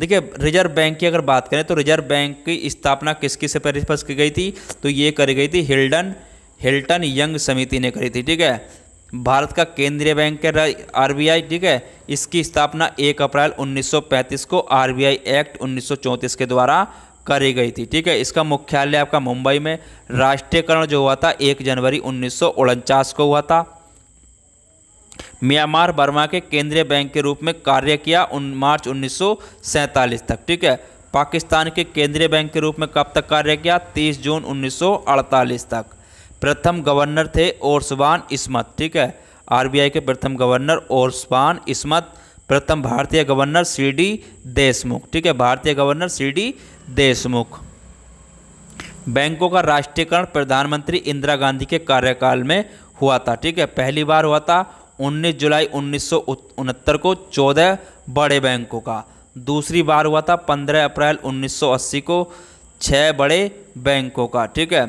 A: देखिए रिजर्व बैंक की अगर बात करें तो रिजर्व बैंक की स्थापना किसकी से पर की गई थी तो ये करी गई थी हिल्डन हिल्टन यंग समिति ने करी थी ठीक है भारत का केंद्रीय बैंक है आरबीआई ठीक है इसकी स्थापना 1 अप्रैल 1935 को आरबीआई एक्ट 1934 के द्वारा करी गई थी ठीक है इसका मुख्यालय आपका मुंबई में राष्ट्रीयकरण जो हुआ था 1 जनवरी उन्नीस को हुआ था म्यांमार बर्मा के केंद्रीय बैंक के रूप में कार्य किया उन मार्च उन्नीस तक ठीक है पाकिस्तान के केंद्रीय बैंक के रूप में कब तक कार्य किया 30 जून 1948 तक प्रथम गवर्नर थे ओरसवान इस्मत ठीक है आरबीआई के प्रथम गवर्नर ओरसवान इस्मत प्रथम भारतीय गवर्नर सीडी डी देशमुख ठीक है भारतीय गवर्नर सीडी डी देशमुख बैंकों का राष्ट्रीयकरण प्रधानमंत्री इंदिरा गांधी के कार्यकाल में हुआ था ठीक है पहली बार हुआ था 19 जुलाई उन्नीस को चौदह बड़े बैंकों का दूसरी बार हुआ था 15 अप्रैल 1980 को छह बड़े बैंकों का ठीक है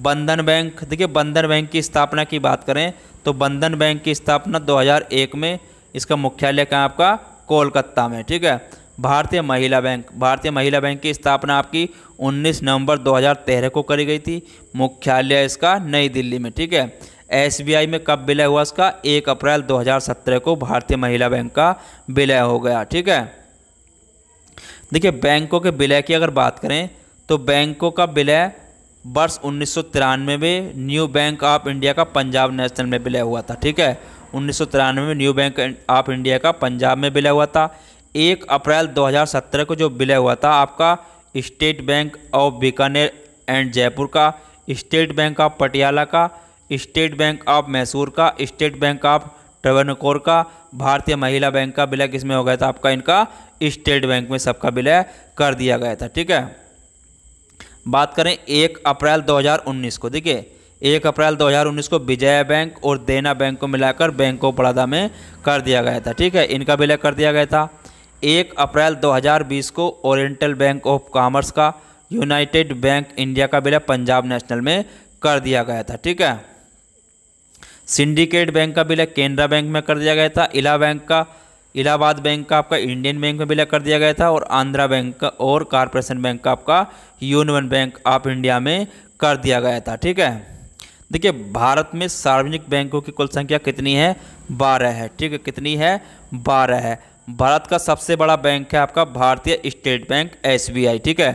A: बंधन बैंक देखिए बंधन बैंक की स्थापना की बात करें तो बंधन बैंक की स्थापना 2001 में इसका मुख्यालय कहाँ आपका कोलकाता में ठीक है भारतीय महिला बैंक भारतीय महिला बैंक की स्थापना आपकी 19 नवंबर 2013 को करी गई थी मुख्यालय इसका नई दिल्ली में ठीक है एसबीआई में कब विलय हुआ इसका 1 अप्रैल 2017 को भारतीय महिला बैंक का विलय हो गया ठीक है देखिए बैंकों के विलय की अगर बात करें तो बैंकों का विलय वर्ष उन्नीस में न्यू बैंक ऑफ इंडिया का पंजाब नेशनल में विलय हुआ था ठीक है उन्नीस में न्यू बैंक ऑफ इंडिया का पंजाब में विलय हुआ था एक अप्रैल 2017 को जो विलय हुआ था आपका State Bank of Bikaner and Jaipur का स्टेट बैंक ऑफ पटियाला का स्टेट बैंक ऑफ मैसूर का स्टेट बैंक ऑफ ट्रवनकोर का भारतीय महिला बैंक का विलय किसमें हो गया था आपका इनका स्टेट बैंक में सबका विलय कर दिया गया था ठीक है बात करें एक अप्रैल 2019 को देखिए एक अप्रैल 2019 को विजया बैंक और देना बैंक को मिलाकर बैंक ऑफ बड़ौदा में कर दिया गया था ठीक है इनका विलय कर दिया गया था एक अप्रैल 2020 को ओरिएंटल बैंक ऑफ कॉमर्स का यूनाइटेड बैंक इंडिया का विलय पंजाब नेशनल में कर दिया गया था ठीक है सिंडिकेट बैंक का विलय केनरा बैंक में कर दिया गया था इला बैंक का इलाहाबाद बैंक का आपका इंडियन बैंक में विलय कर दिया गया था और आंध्रा बैंक का और कॉरपोरेशन बैंक का आपका यूनियन बैंक ऑफ इंडिया में कर दिया गया था ठीक है देखिए भारत में सार्वजनिक बैंकों की कुल संख्या कितनी है बारह है ठीक है कितनी है बारह है भारत का सबसे बड़ा बैंक है आपका भारतीय स्टेट बैंक एस ठीक है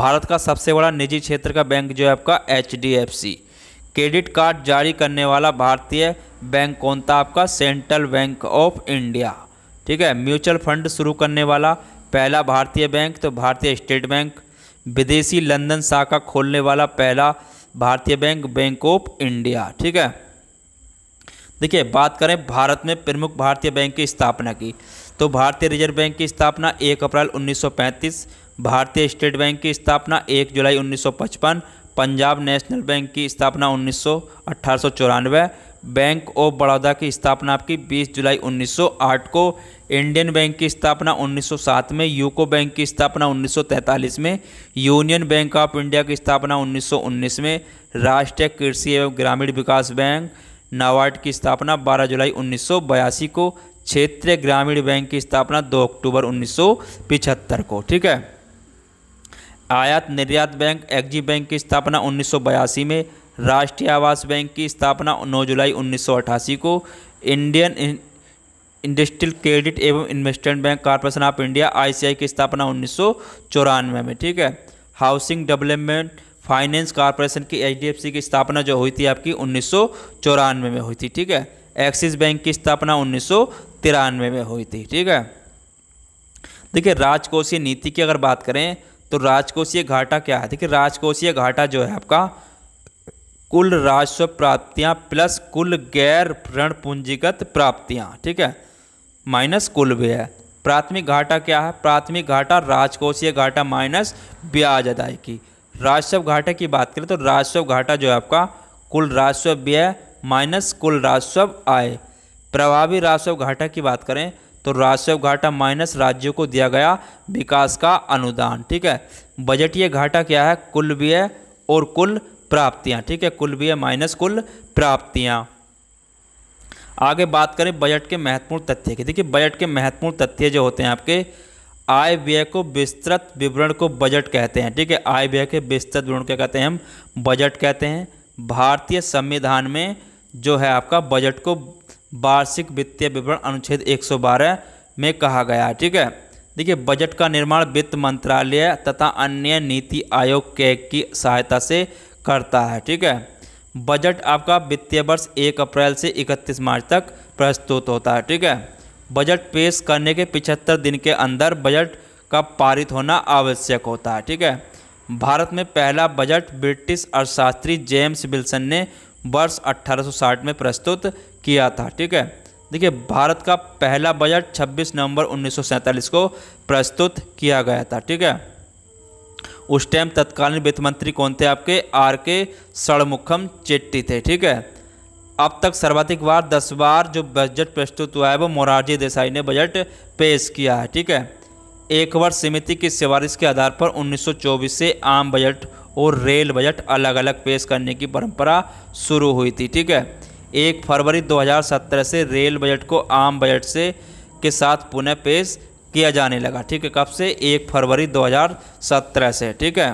A: भारत का सबसे बड़ा निजी क्षेत्र का बैंक जो है आपका एच क्रेडिट कार्ड जारी करने वाला भारतीय बैंक कौन था आपका सेंट्रल बैंक ऑफ इंडिया ठीक है म्यूचुअल फंड शुरू करने वाला पहला भारतीय बैंक तो भारतीय स्टेट बैंक विदेशी लंदन शाखा खोलने वाला पहला भारतीय बैंक बैंक ऑफ इंडिया ठीक है देखिए बात करें भारत में प्रमुख भारतीय बैंक की स्थापना की तो भारतीय रिजर्व बैंक की स्थापना 1 अप्रैल 1935 भारतीय स्टेट बैंक की स्थापना 1 जुलाई 1955 पंजाब नेशनल बैंक की स्थापना उन्नीस सौ बैंक ऑफ बड़ौदा की स्थापना आपकी 20 जुलाई 1908 को इंडियन बैंक की स्थापना 1907 में यूको बैंक की स्थापना 1943 में यूनियन बैंक ऑफ इंडिया की स्थापना 1919 में राष्ट्रीय कृषि एवं ग्रामीण विकास बैंक नावार्ड की स्थापना 12 जुलाई 1982 को क्षेत्रीय ग्रामीण बैंक की स्थापना 2 अक्टूबर उन्नीस को ठीक है आयात निर्यात बैंक एक्जी बैंक की स्थापना उन्नीस में राष्ट्रीय आवास बैंक की स्थापना 9 जुलाई 1988 को इंडियन इंडस्ट्रियल क्रेडिट एवं Investment Bank Corporation of India ICI की स्थापना उन्नीस में ठीक है हाउसिंग डेवलपमेंट फाइनेंस कॉरपोरेशन की एच की स्थापना जो हुई थी आपकी उन्नीस में हुई थी ठीक है एक्सिस बैंक की स्थापना उन्नीस में हुई थी ठीक है देखिए राजकोषीय नीति की अगर बात करें तो राजकोषीय घाटा क्या है देखिए राजकोषीय घाटा जो है आपका कुल राजस्व प्राप्तियां प्लस कुल गैर ऋण पूंजीगत प्राप्तियां ठीक है माइनस कुल भी है प्राथमिक घाटा क्या है प्राथमिक घाटा राजकोषीय घाटा माइनस ब्याज अदायगी राजस्व घाटा की बात करें तो राजस्व घाटा जो है आपका कुल राजस्व व्यय माइनस कुल राजस्व आय प्रभावी राजस्व घाटा की बात करें तो राजस्व घाटा माइनस राज्यों को दिया गया विकास का अनुदान ठीक है बजटीय घाटा क्या है कुल व्यय और कुल प्राप्तियां ठीक है कुल व्यय माइनस कुल प्राप्तियां आगे बात करें बजट के महत्वपूर्ण तथ्य की देखिए बजट के महत्वपूर्ण तथ्य जो होते हैं आपके आय व्यय को विस्तृत विवरण को बजट कहते हैं ठीक है आय व्यय के विस्तृत विवरण क्या कहते हैं हम बजट कहते हैं भारतीय संविधान में जो है आपका बजट को वार्षिक वित्तीय विवरण अनुच्छेद 112 में कहा गया ठीक है देखिए बजट का निर्माण वित्त मंत्रालय तथा अन्य नीति आयोग के की सहायता से करता है ठीक है बजट आपका वित्तीय वर्ष एक अप्रैल से इकतीस मार्च तक प्रस्तुत होता है ठीक है बजट पेश करने के पिछहत्तर दिन के अंदर बजट का पारित होना आवश्यक होता है ठीक है भारत में पहला बजट ब्रिटिश अर्थशास्त्री जेम्स विल्सन ने वर्ष 1860 में प्रस्तुत किया था ठीक है देखिए भारत का पहला बजट 26 नवंबर उन्नीस को प्रस्तुत किया गया था ठीक है उस टाइम तत्कालीन वित्त मंत्री कौन थे आपके आर के षणमुखम चेट्टी थे ठीक है अब तक सर्वाधिक बार दस बार जो बजट प्रस्तुत हुआ है वो मोरारजी देसाई ने बजट पेश किया है ठीक है एक बार समिति की सिफारिश के आधार पर 1924 से आम बजट और रेल बजट अलग अलग पेश करने की परंपरा शुरू हुई थी ठीक है एक फरवरी 2017 से रेल बजट को आम बजट से के साथ पुनः पेश किया जाने लगा ठीक है कब से एक फरवरी 2017 से ठीक है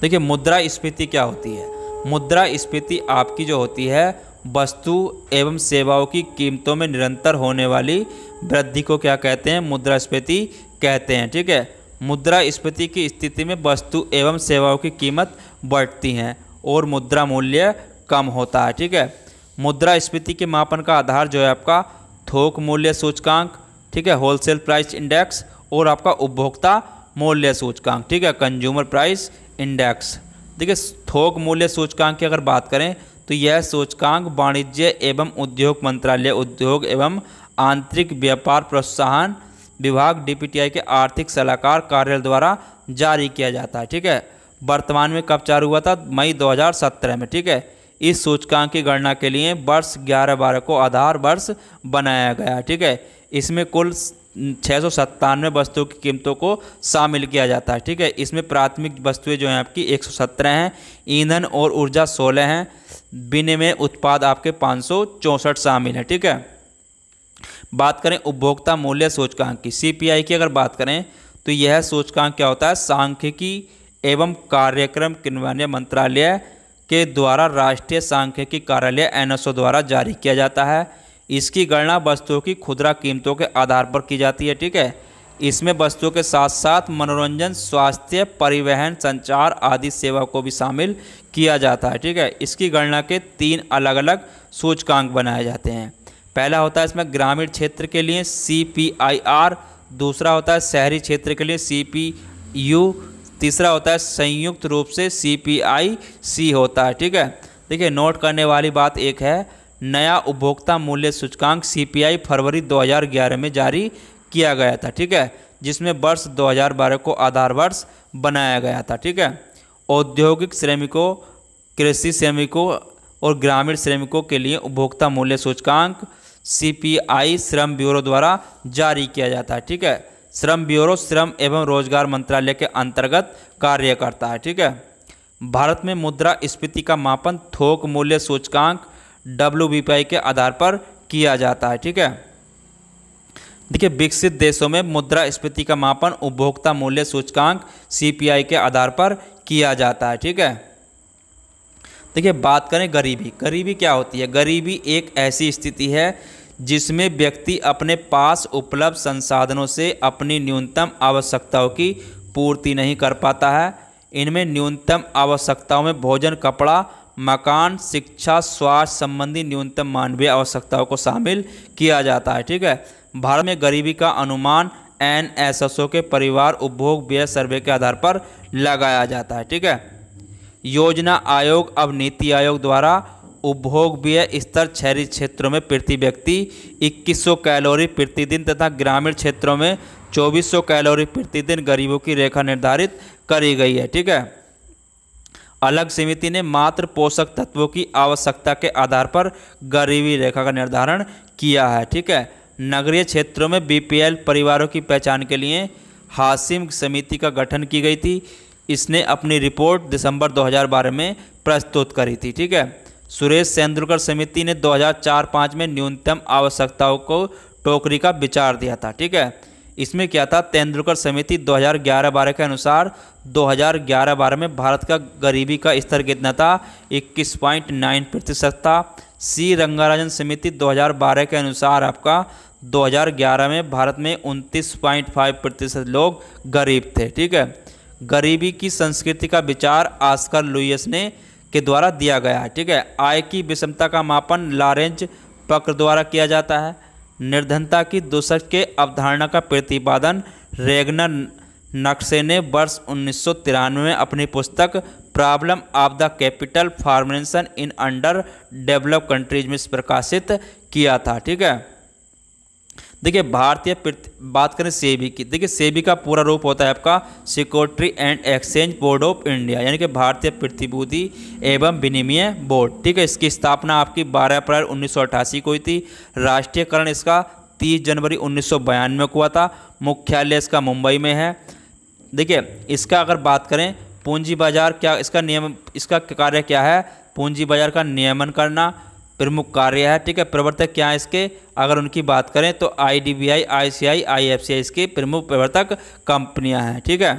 A: देखिए मुद्रा स्फीति क्या होती है मुद्रा स्फीति आपकी जो होती है वस्तु एवं सेवाओं की कीमतों में निरंतर होने वाली वृद्धि को क्या कहते हैं मुद्रा स्फीति कहते हैं ठीक है मुद्रा स्फीति की स्थिति में वस्तु एवं सेवाओं की कीमत बढ़ती हैं और मुद्रा मूल्य कम होता है ठीक है मुद्रा स्फीति के मापन का आधार जो है आपका थोक मूल्य सूचकांक ठीक है होलसेल प्राइस इंडेक्स और आपका उपभोक्ता मूल्य सूचकांक ठीक है कंज्यूमर प्राइस इंडेक्स देखिए थोक मूल्य सूचकांक की अगर बात करें तो यह सूचकांक वाणिज्य एवं उद्योग मंत्रालय उद्योग एवं आंतरिक व्यापार प्रोत्साहन विभाग डीपीटीआई के आर्थिक सलाहकार कार्यालय द्वारा जारी किया जाता है ठीक है वर्तमान में कब चालू हुआ था मई 2017 में ठीक है इस सूचकांक की गणना के लिए वर्ष ग्यारह बारह को आधार वर्ष बनाया गया ठीक है इसमें कुल छः सौ सत्तानवे वस्तुओं की कीमतों को शामिल किया जाता है ठीक है इसमें प्राथमिक वस्तुएं जो हैं आपकी एक सौ सत्रह हैं ईंधन और ऊर्जा सोलह हैं विनिमय उत्पाद आपके पाँच सौ चौंसठ शामिल हैं ठीक है बात करें उपभोक्ता मूल्य सूचकांक की आई की अगर बात करें तो यह सूचकांक क्या होता है सांख्यिकी एवं कार्यक्रम क्रियान्वयन मंत्रालय के द्वारा राष्ट्रीय सांख्यिकी कार्यालय एन द्वारा जारी किया जाता है इसकी गणना वस्तुओं की खुदरा कीमतों के आधार पर की जाती है ठीक है इसमें वस्तुओं के साथ साथ मनोरंजन स्वास्थ्य परिवहन संचार आदि सेवा को भी शामिल किया जाता है ठीक है इसकी गणना के तीन अलग अलग सूचकांक बनाए जाते हैं पहला होता है इसमें ग्रामीण क्षेत्र के लिए सी दूसरा होता है शहरी क्षेत्र के लिए सी तीसरा होता है संयुक्त रूप से सी पी आई सी होता है ठीक है देखिए नोट करने वाली बात एक है नया उपभोक्ता मूल्य सूचकांक सीपीआई फरवरी 2011 में जारी किया गया था ठीक है जिसमें वर्ष 2012 को आधार वर्ष बनाया गया था ठीक है औद्योगिक श्रमिकों कृषि श्रमिकों और ग्रामीण श्रमिकों के लिए उपभोक्ता मूल्य सूचकांक आई श्रम ब्यूरो द्वारा जारी किया जाता है ठीक है श्रम ब्यूरो श्रम एवं रोजगार मंत्रालय के अंतर्गत कार्य करता है ठीक है भारत में मुद्रा स्फीति का मापन थोक मूल्य सूचकांक डब्ल्यू के आधार पर किया जाता है ठीक है देखिए विकसित देशों में मुद्रा स्फीति का मापन उपभोक्ता मूल्य सूचकांक सीपीआई के आधार पर किया जाता है ठीक है देखिए बात करें गरीबी गरीबी क्या होती है गरीबी एक ऐसी स्थिति है जिसमें व्यक्ति अपने पास उपलब्ध संसाधनों से अपनी न्यूनतम आवश्यकताओं की पूर्ति नहीं कर पाता है इनमें न्यूनतम आवश्यकताओं में भोजन कपड़ा मकान शिक्षा स्वास्थ्य संबंधी न्यूनतम मानवीय आवश्यकताओं को शामिल किया जाता है ठीक है भारत में गरीबी का अनुमान एन के परिवार उपभोग व्यय सर्वे के आधार पर लगाया जाता है ठीक है योजना आयोग अब नीति आयोग द्वारा उपभोग व्यय स्तर शहरी क्षेत्रों में प्रति व्यक्ति 2100 कैलोरी प्रतिदिन तथा ग्रामीण क्षेत्रों में 2400 कैलोरी प्रतिदिन गरीबों की रेखा निर्धारित करी गई है ठीक है अलग समिति ने मात्र पोषक तत्वों की आवश्यकता के आधार पर गरीबी रेखा का निर्धारण किया है ठीक है नगरीय क्षेत्रों में बीपीएल परिवारों की पहचान के लिए हासिम समिति का गठन की गई थी इसने अपनी रिपोर्ट दिसंबर 2012 में प्रस्तुत करी थी ठीक है सुरेश तेंदुलकर समिति ने 2004-5 में न्यूनतम आवश्यकताओं को टोकरी का विचार दिया था ठीक है इसमें क्या था तेंदुलकर समिति 2011-12 के अनुसार 2011-12 में भारत का गरीबी का स्तर कितना था 21.9 प्रतिशत था सी रंगाराजन समिति 2012 के अनुसार आपका 2011 में भारत में 29.5 प्रतिशत लोग गरीब थे ठीक है गरीबी की संस्कृति का विचार आस्कर लुइस ने के द्वारा दिया गया है ठीक है आय की विषमता का मापन लारेंज पक्र द्वारा किया जाता है निर्धनता की दूसर के अवधारणा का प्रतिपादन रेगनर नक्शे ने वर्ष उन्नीस में अपनी पुस्तक problem of the capital formation in under develop countries में प्रकाशित किया था ठीक है देखिए भारतीय बात करें सेबी की देखिए सेबी का पूरा रूप होता है आपका Security and Exchange Board of India यानी कि भारतीय प्रतिभूति एवं विनिमय बोर्ड ठीक है इसकी स्थापना आपकी 12 अप्रैल उन्नीस को हुई थी राष्ट्रीयकरण इसका 30 जनवरी उन्नीस को हुआ था मुख्यालय इसका मुंबई में है देखिए इसका अगर बात करें पूंजी बाजार क्या इसका नियम इसका कार्य क्या है पूंजी बाजार का नियमन करना प्रमुख कार्य है ठीक है प्रवर्तक क्या है इसके अगर उनकी बात करें तो I D B I I C I I F C I इसके प्रमुख प्रवर्तक कंपनियां हैं ठीक है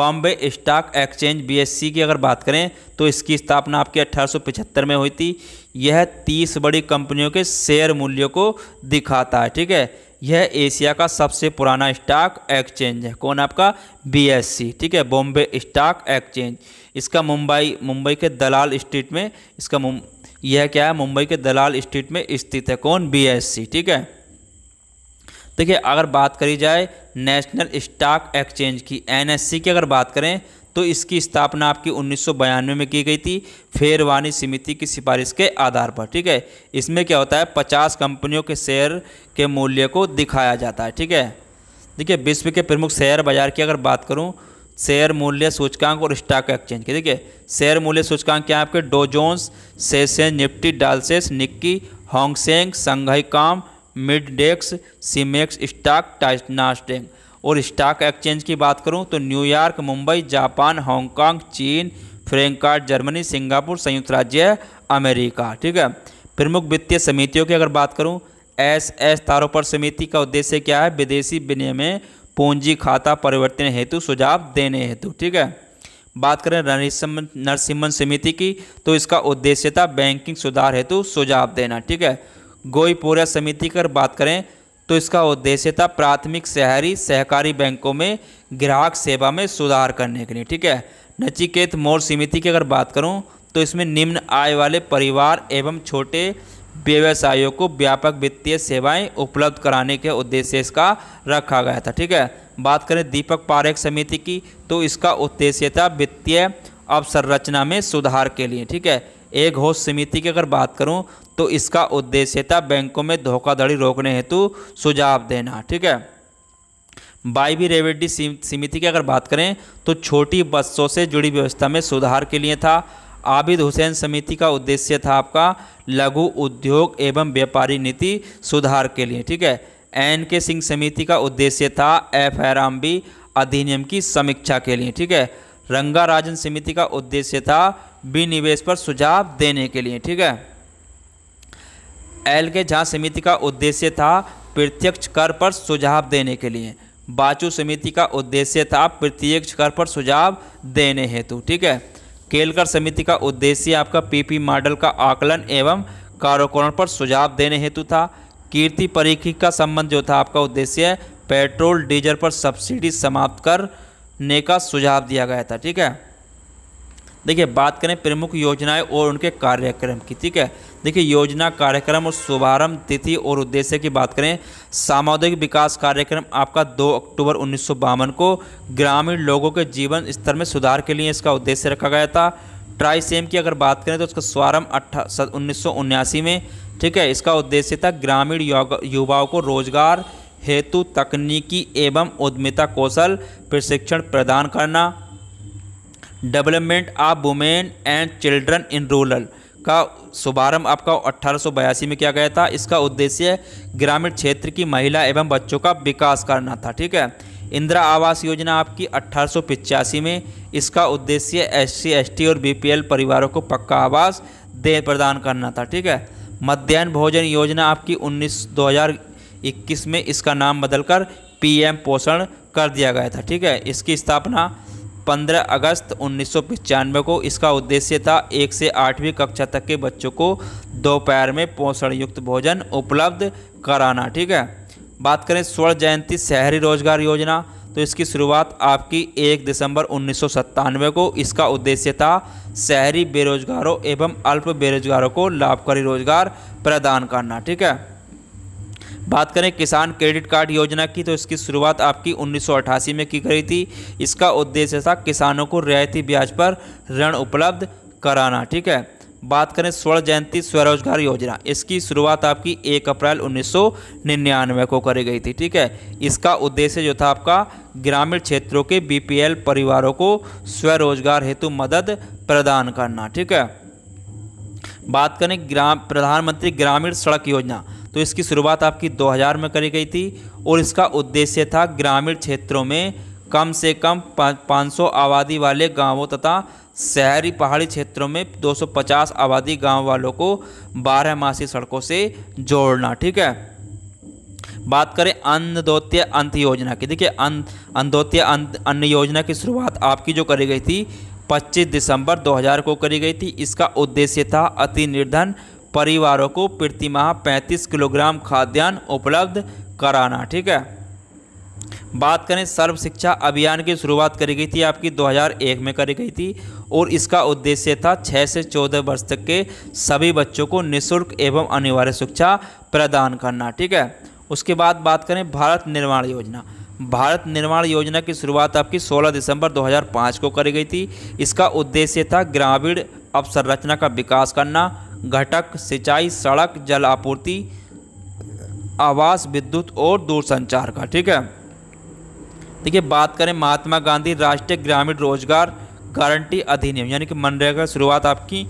A: बॉम्बे स्टॉक एक्सचेंज बीएससी की अगर बात करें तो इसकी स्थापना आपकी 1875 में हुई थी यह 30 बड़ी कंपनियों के शेयर मूल्यों को दिखाता है ठीक है यह एशिया का सबसे पुराना स्टॉक एक्सचेंज है कौन आपका बीएससी ठीक है बॉम्बे स्टॉक एक्सचेंज इसका मुंबई मुंबई के दलाल स्ट्रीट में इसका यह क्या है मुंबई के दलाल स्ट्रीट में स्थित है कौन बीएससी ठीक है देखिए अगर बात करी जाए नेशनल स्टॉक एक्सचेंज की एनएससी की अगर बात करें तो इसकी स्थापना आपकी उन्नीस में की गई थी फेरवानी समिति की सिफारिश के आधार पर ठीक है इसमें क्या होता है 50 कंपनियों के शेयर के मूल्य को दिखाया जाता है ठीक है देखिए विश्व के प्रमुख शेयर बाजार की अगर बात करूं शेयर मूल्य सूचकांक और स्टॉक एक्सचेंज के ठीक है शेयर मूल्य सूचकांक क्या है आपके डोजोन्स सेसेन निफ्टी डालसेस निक्की हॉन्गसेंग संघाई काम मिड डेक्स सीमेक्स स्टॉक टाइटनास्टेंग और स्टॉक एक्सचेंज की बात करूं तो न्यूयॉर्क मुंबई जापान हांगकांग चीन फ्रेंकार्ड जर्मनी सिंगापुर संयुक्त राज्य अमेरिका ठीक है प्रमुख वित्तीय समितियों की अगर बात करूँ एस एस तारोपर समिति का उद्देश्य क्या है विदेशी विनिमय पूंजी खाता परिवर्तन हेतु सुझाव देने हेतु ठीक है बात करें नरसिम्हन समिति की तो इसका उद्देश्य था बैंकिंग सुधार हेतु सुझाव देना ठीक है गोईपोरिया समिति कर बात करें तो इसका उद्देश्य था प्राथमिक शहरी सहकारी बैंकों में ग्राहक सेवा में सुधार करने के लिए ठीक है नचिकेत मोर समिति की अगर बात करूँ तो इसमें निम्न आय वाले परिवार एवं छोटे व्यवसायों को व्यापक वित्तीय सेवाएं उपलब्ध कराने के उद्देश्य इसका रखा गया था ठीक है बात करें दीपक पारेख समिति की तो इसका उद्देश्य था वित्तीय अवसंरचना में सुधार के लिए ठीक है एक होश समिति की अगर बात करूं तो इसका उद्देश्य था बैंकों में धोखाधड़ी रोकने हेतु सुझाव देना ठीक है बाई बी रेवेडी समिति की अगर बात करें तो छोटी बसों से जुड़ी व्यवस्था में सुधार के लिए था आबिद हुसैन समिति का उद्देश्य था आपका लघु उद्योग एवं व्यापारी नीति सुधार के लिए ठीक है एन के सिंह समिति का उद्देश्य था एफ बी अधिनियम की समीक्षा के लिए ठीक है रंगाराजन समिति का उद्देश्य था विनिवेश पर सुझाव देने के लिए ठीक है एल के झा समिति का उद्देश्य था प्रत्यक्ष कर पर सुझाव देने के लिए बाचू समिति का उद्देश्य था प्रत्यक्ष कर पर सुझाव देने हेतु ठीक है खेलकर समिति का उद्देश्य आपका पीपी मॉडल का आकलन एवं कारोकरण पर सुझाव देने हेतु था कीर्ति परीक्षी का संबंध जो था आपका उद्देश्य पेट्रोल डीजल पर सब्सिडी समाप्त करने का सुझाव दिया गया था ठीक है देखिए बात करें प्रमुख योजनाएं और उनके कार्यक्रम की ठीक है देखिए योजना कार्यक्रम और शुभारंभ तिथि और उद्देश्य की बात करें सामुदायिक विकास कार्यक्रम आपका 2 अक्टूबर उन्नीस को ग्रामीण लोगों के जीवन स्तर में सुधार के लिए इसका उद्देश्य रखा गया था ट्राई सेम की अगर बात करें तो उसका शुभारंभ अट्ठा उन्नीस में ठीक है इसका उद्देश्य था ग्रामीण युवाओं को रोजगार हेतु तकनीकी एवं उद्यमिता कौशल प्रशिक्षण प्रदान करना Development of Women and Children in Rural का शुभारंभ आपका अट्ठारह में किया गया था इसका उद्देश्य ग्रामीण क्षेत्र की महिला एवं बच्चों का विकास करना था ठीक है इंदिरा आवास योजना आपकी अट्ठारह में इसका उद्देश्य एस सी और बी परिवारों को पक्का आवास दे प्रदान करना था ठीक है मध्यान्ह भोजन योजना आपकी उन्नीस 2021 में इसका नाम बदलकर पीएम पोषण कर दिया गया था ठीक है इसकी स्थापना 15 अगस्त उन्नीस को इसका उद्देश्य था एक से आठवीं कक्षा तक के बच्चों को दोपहर में पोषणयुक्त भोजन उपलब्ध कराना ठीक है बात करें स्वर्ण जयंती शहरी रोजगार योजना तो इसकी शुरुआत आपकी 1 दिसंबर उन्नीस को इसका उद्देश्य था शहरी बेरोजगारों एवं अल्प बेरोजगारों को लाभकारी रोजगार प्रदान करना ठीक है बात करें किसान क्रेडिट कार्ड योजना की तो इसकी शुरुआत आपकी उन्नीस में की गई थी इसका उद्देश्य था किसानों को रियायती ब्याज पर ऋण उपलब्ध कराना ठीक है बात करें स्वर्ण जयंती स्वरोजगार योजना इसकी शुरुआत आपकी एक अप्रैल उन्नीस को करी गई थी ठीक है इसका उद्देश्य जो था आपका ग्रामीण क्षेत्रों के बीपीएल परिवारों को स्वरोजगार हेतु मदद प्रदान करना ठीक है बात करें ग्राम प्रधानमंत्री ग्रामीण सड़क योजना तो इसकी शुरुआत आपकी 2000 में करी गई थी और इसका उद्देश्य था ग्रामीण क्षेत्रों में कम से कम 500 आबादी वाले गांवों तथा शहरी पहाड़ी क्षेत्रों में 250 आबादी गांव वालों को बारह मासी सड़कों से जोड़ना ठीक है बात करें अन्नदोत्य अंत योजना की देखिए अन्नदोत्य अं- अन्न योजना की शुरुआत आपकी जो करी गई थी 25 दिसंबर 2000 को करी गई थी इसका उद्देश्य था अति निर्धन परिवारों को प्रतिमाह पैंतीस किलोग्राम खाद्यान्न उपलब्ध कराना ठीक है बात करें सर्व शिक्षा अभियान की शुरुआत करी गई थी आपकी 2001 में करी गई थी और इसका उद्देश्य था 6 से 14 वर्ष तक के सभी बच्चों को निःशुल्क एवं अनिवार्य शिक्षा प्रदान करना ठीक है उसके बाद बात करें भारत निर्माण योजना भारत निर्माण योजना की शुरुआत आपकी 16 दिसंबर 2005 को करी गई थी इसका उद्देश्य था ग्रामीण अवसंरचना का विकास करना घटक सिंचाई सड़क जल आपूर्ति आवास विद्युत और दूरसंचार का ठीक है देखिए बात करें महात्मा गांधी राष्ट्रीय ग्रामीण रोजगार गारंटी अधिनियम यानी कि मनरेगा शुरुआत आपकी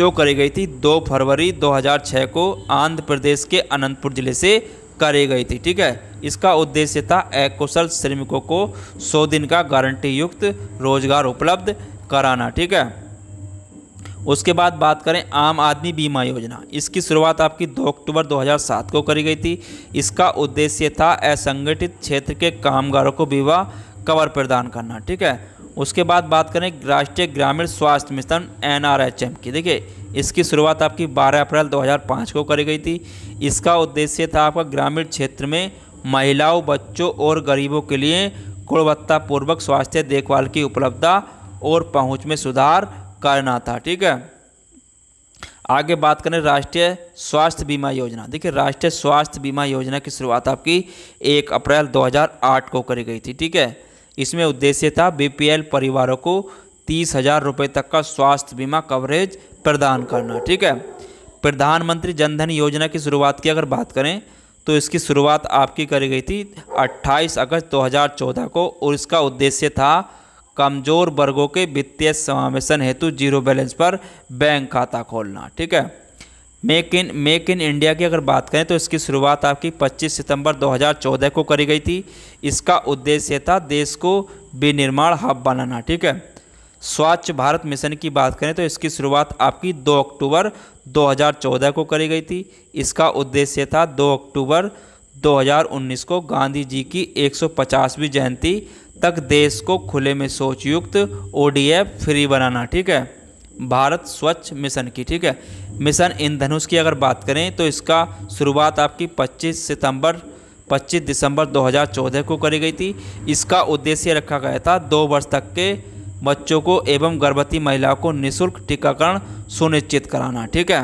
A: जो करी गई थी 2 फरवरी 2006 को आंध्र प्रदेश के अनंतपुर ज़िले से करी गई थी ठीक है इसका उद्देश्य था अकुशल श्रमिकों को 100 दिन का गारंटी युक्त रोजगार उपलब्ध कराना ठीक है उसके बाद बात करें आम आदमी बीमा योजना इसकी शुरुआत आपकी 2 अक्टूबर 2007 को करी गई थी इसका उद्देश्य था असंगठित क्षेत्र के कामगारों को बीमा कवर प्रदान करना ठीक है उसके बाद बात करें राष्ट्रीय ग्रामीण स्वास्थ्य मिशन एन की देखिए इसकी शुरुआत आपकी 12 अप्रैल 2005 को करी गई थी इसका उद्देश्य था आपका ग्रामीण क्षेत्र में महिलाओं बच्चों और गरीबों के लिए गुणवत्तापूर्वक स्वास्थ्य देखभाल की उपलब्धता और पहुंच में सुधार करना था ठीक है आगे बात करें राष्ट्रीय स्वास्थ्य बीमा योजना देखिए राष्ट्रीय स्वास्थ्य बीमा योजना की शुरुआत आपकी एक अप्रैल 2008 को करी गई थी ठीक है इसमें उद्देश्य था बीपीएल परिवारों को तीस हजार रुपये तक का स्वास्थ्य बीमा कवरेज प्रदान करना ठीक है प्रधानमंत्री जनधन योजना की शुरुआत की अगर बात करें तो इसकी शुरुआत आपकी करी गई थी अट्ठाईस अगस्त दो को और इसका उद्देश्य था कमज़ोर वर्गों के वित्तीय समावेशन हेतु जीरो बैलेंस पर बैंक खाता खोलना ठीक है make in make in India की अगर बात करें तो इसकी शुरुआत आपकी 25 सितंबर 2014 को करी गई थी इसका उद्देश्य था देश को विनिर्माण हब बनाना ठीक है स्वच्छ भारत मिशन की बात करें तो इसकी शुरुआत आपकी 2 अक्टूबर 2014 को करी गई थी इसका उद्देश्य था 2 अक्टूबर 2019 को गांधी जी की 150वीं जयंती तक देश को खुले में सोचयुक्त ओडीएफ फ्री बनाना ठीक है भारत स्वच्छ मिशन की ठीक है मिशन इंधनुष की अगर बात करें तो इसका शुरुआत आपकी 25 सितंबर 25 दिसंबर 2014 को करी गई थी इसका उद्देश्य रखा गया था दो वर्ष तक के बच्चों को एवं गर्भवती महिलाओं को निःशुल्क टीकाकरण सुनिश्चित कराना ठीक है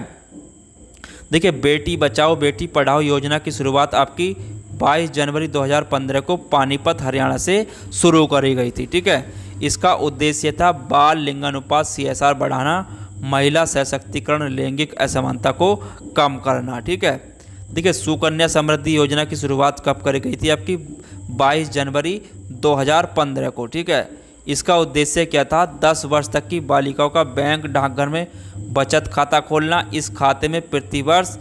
A: देखिए बेटी बचाओ बेटी पढ़ाओ योजना की शुरुआत आपकी 22 जनवरी 2015 को पानीपत हरियाणा से शुरू करी गई थी ठीक है इसका उद्देश्य था बाल लिंगानुपात सीएसआर बढ़ाना महिला सशक्तिकरण लैंगिक असमानता को कम करना ठीक है देखिए सुकन्या समृद्धि योजना की शुरुआत कब करी गई थी आपकी 22 जनवरी 2015 को ठीक है इसका उद्देश्य क्या था 10 वर्ष तक की बालिकाओं का बैंक डाकघर में बचत खाता खोलना इस खाते में प्रतिवर्ष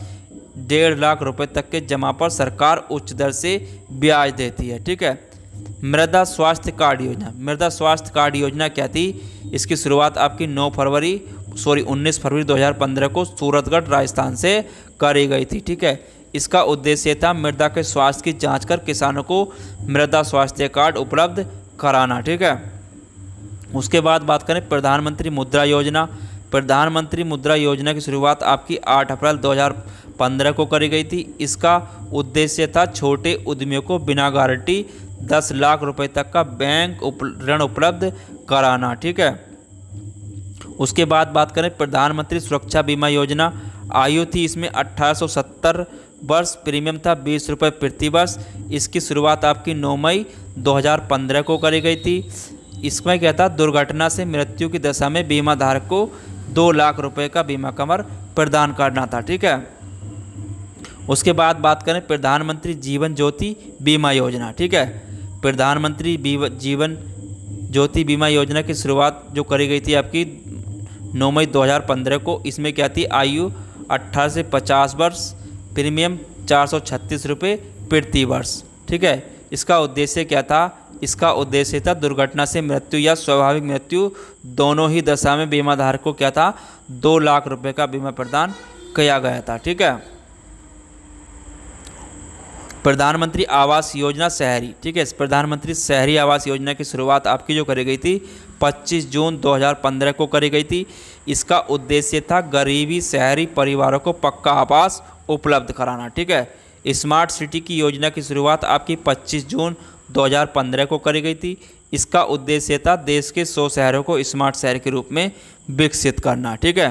A: डेढ़ लाख रुपए तक के जमा पर सरकार उच्च दर से ब्याज देती है ठीक है मृदा स्वास्थ्य कार्ड योजना मृदा स्वास्थ्य कार्ड योजना क्या थी इसकी शुरुआत आपकी 9 फरवरी सॉरी 19 फरवरी 2015 को सूरतगढ़ राजस्थान से करी गई थी ठीक है इसका उद्देश्य था मृदा के स्वास्थ्य की जांच कर किसानों को मृदा स्वास्थ्य कार्ड उपलब्ध कराना ठीक है उसके बाद बात करें प्रधानमंत्री मुद्रा योजना प्रधानमंत्री मुद्रा योजना की शुरुआत आपकी 8 अप्रैल पंद्रह को करी गई थी इसका उद्देश्य था छोटे उद्यमियों को बिना गारंटी दस लाख रुपए तक का बैंक उप, ऋण उपलब्ध कराना ठीक है उसके बाद बात करें प्रधानमंत्री सुरक्षा बीमा योजना आयु थी इसमें 1870 वर्ष प्रीमियम था बीस रुपये प्रति वर्ष इसकी शुरुआत आपकी 9 मई 2015 को करी गई थी इसमें क्या था दुर्घटना से मृत्यु की दशा में बीमा धारक को दो लाख रुपए का बीमा कवर प्रदान करना था ठीक है उसके बाद बात करें प्रधानमंत्री जीवन ज्योति बीमा योजना ठीक है प्रधानमंत्री जीवन ज्योति बीमा योजना की शुरुआत जो करी गई थी आपकी नौ मई 2015 को इसमें क्या थी आयु 18 से 50 वर्ष प्रीमियम चार सौ प्रति वर्ष ठीक है इसका उद्देश्य क्या था इसका उद्देश्य था दुर्घटना से मृत्यु या स्वाभाविक मृत्यु दोनों ही दशा में बीमा को क्या था दो लाख रुपए का बीमा प्रदान किया गया था ठीक है प्रधानमंत्री आवास योजना शहरी ठीक है प्रधानमंत्री शहरी आवास योजना की शुरुआत आपकी जो करी गई थी 25 जून 2015 को करी गई थी इसका उद्देश्य था गरीबी शहरी परिवारों को पक्का आवास उपलब्ध कराना ठीक है स्मार्ट सिटी की योजना की शुरुआत आपकी 25 जून 2015 को करी गई थी इसका उद्देश्य था देश के सौ शहरों को स्मार्ट शहर के रूप में विकसित करना ठीक है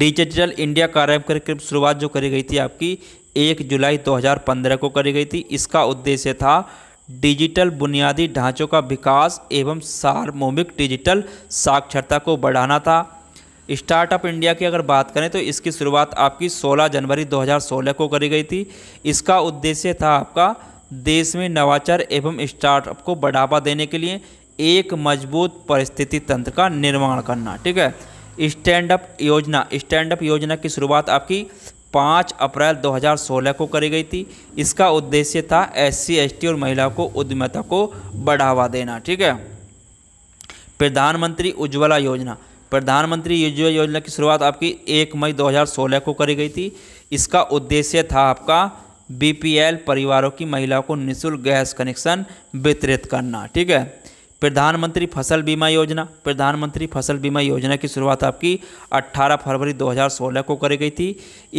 A: डिजिटल इंडिया कार्यक्रम की शुरुआत जो करी गई थी आपकी एक जुलाई 2015 को करी गई थी इसका उद्देश्य था डिजिटल बुनियादी ढांचों का विकास एवं सार्वभौमिक डिजिटल साक्षरता को बढ़ाना था स्टार्टअप इंडिया की अगर बात करें तो इसकी शुरुआत आपकी 16 जनवरी 2016 को करी गई थी इसका उद्देश्य था आपका देश में नवाचार एवं स्टार्टअप को बढ़ावा देने के लिए एक मजबूत परिस्थिति तंत्र का निर्माण करना ठीक है स्टैंड अप योजना स्टैंड अप योजना की शुरुआत आपकी पाँच अप्रैल 2016 को करी गई थी इसका उद्देश्य था एस सी और महिलाओं को उद्यमिता को बढ़ावा देना ठीक है प्रधानमंत्री उज्ज्वला योजना प्रधानमंत्री उज्ज्वला योजना की शुरुआत आपकी एक मई 2016 को करी गई थी इसका उद्देश्य था आपका बीपीएल परिवारों की महिलाओं को निःशुल्क गैस कनेक्शन वितरित करना ठीक है प्रधानमंत्री फसल बीमा योजना प्रधानमंत्री फसल बीमा योजना की शुरुआत आपकी 18 फरवरी 2016 को करी गई थी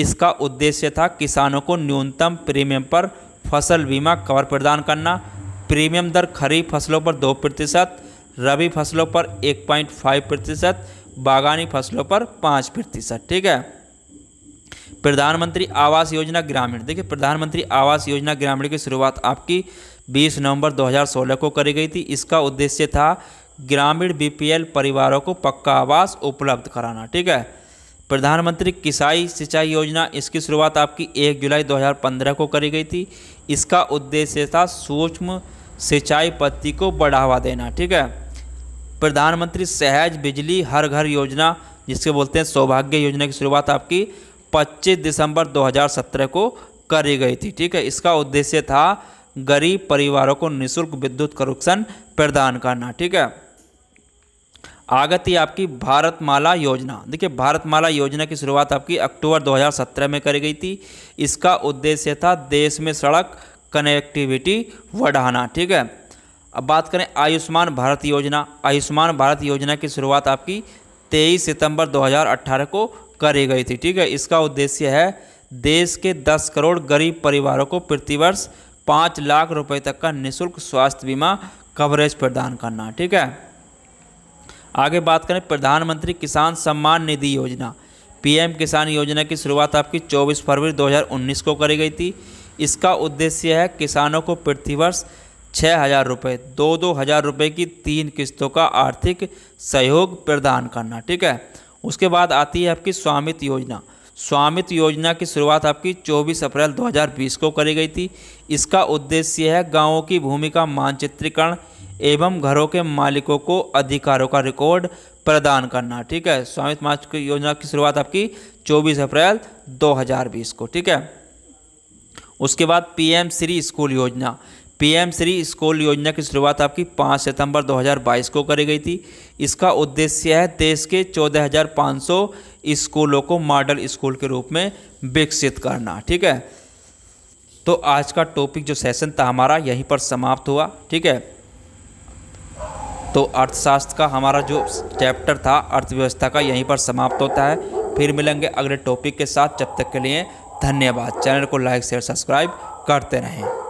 A: इसका उद्देश्य था किसानों को न्यूनतम प्रीमियम पर फसल बीमा कवर प्रदान करना प्रीमियम दर खरीफ फसलों पर दो प्रतिशत रबी फसलों पर एक पॉइंट फाइव प्रतिशत बागानी फसलों पर पाँच प्रतिशत ठीक है प्रधानमंत्री आवास योजना ग्रामीण देखिए प्रधानमंत्री आवास योजना ग्रामीण की शुरुआत आपकी 20 नवंबर 2016 को करी गई थी इसका उद्देश्य था ग्रामीण बीपीएल परिवारों को पक्का आवास उपलब्ध कराना ठीक है प्रधानमंत्री किसाई सिंचाई योजना इसकी शुरुआत आपकी 1 जुलाई 2015 को करी गई थी इसका उद्देश्य था सूक्ष्म सिंचाई पत्ती को बढ़ावा देना ठीक है प्रधानमंत्री सहज बिजली हर घर योजना जिसके बोलते हैं सौभाग्य योजना की शुरुआत आपकी 25 दिसंबर 2017 को करी गई थी ठीक है इसका उद्देश्य था गरीब परिवारों को निःशुल्क विद्युत कनेक्शन प्रदान करना ठीक है आगत ही आपकी भारतमाला योजना देखिए भारतमाला योजना की शुरुआत आपकी अक्टूबर 2017 में करी गई थी इसका उद्देश्य था देश में सड़क कनेक्टिविटी बढ़ाना ठीक है अब बात करें आयुष्मान भारत योजना आयुष्मान भारत योजना की शुरुआत आपकी 23 सितंबर 2018 को करी गई थी ठीक है इसका उद्देश्य है देश के 10 करोड़ गरीब परिवारों को प्रतिवर्ष पाँच लाख रुपए तक का निशुल्क स्वास्थ्य बीमा कवरेज प्रदान करना ठीक है आगे बात करें प्रधानमंत्री किसान सम्मान निधि योजना पीएम किसान योजना की शुरुआत आपकी 24 फरवरी 2019 को करी गई थी इसका उद्देश्य है किसानों को प्रतिवर्ष छः हज़ार रुपये दो दो हज़ार रुपये की तीन किस्तों का आर्थिक सहयोग प्रदान करना ठीक है उसके बाद आती है आपकी स्वामित्व योजना स्वामित्व योजना की शुरुआत आपकी 24 अप्रैल 2020 को करी गई थी इसका उद्देश्य है गांवों की भूमि का मानचित्रीकरण एवं घरों के मालिकों को अधिकारों का रिकॉर्ड प्रदान करना ठीक है स्वामित्व माच योजना की शुरुआत आपकी 24 अप्रैल 2020 को ठीक है उसके बाद पीएम श्री स्कूल योजना पीएम श्री स्कूल योजना की शुरुआत आपकी 5 सितंबर 2022 को करी गई थी इसका उद्देश्य है देश के 14,500 स्कूलों को मॉडल स्कूल के रूप में विकसित करना ठीक है तो आज का टॉपिक जो सेशन था हमारा यहीं पर समाप्त हुआ ठीक है तो अर्थशास्त्र का हमारा जो चैप्टर था अर्थव्यवस्था का यहीं पर समाप्त होता है फिर मिलेंगे अगले टॉपिक के साथ जब तक के लिए धन्यवाद चैनल को लाइक शेयर सब्सक्राइब करते रहें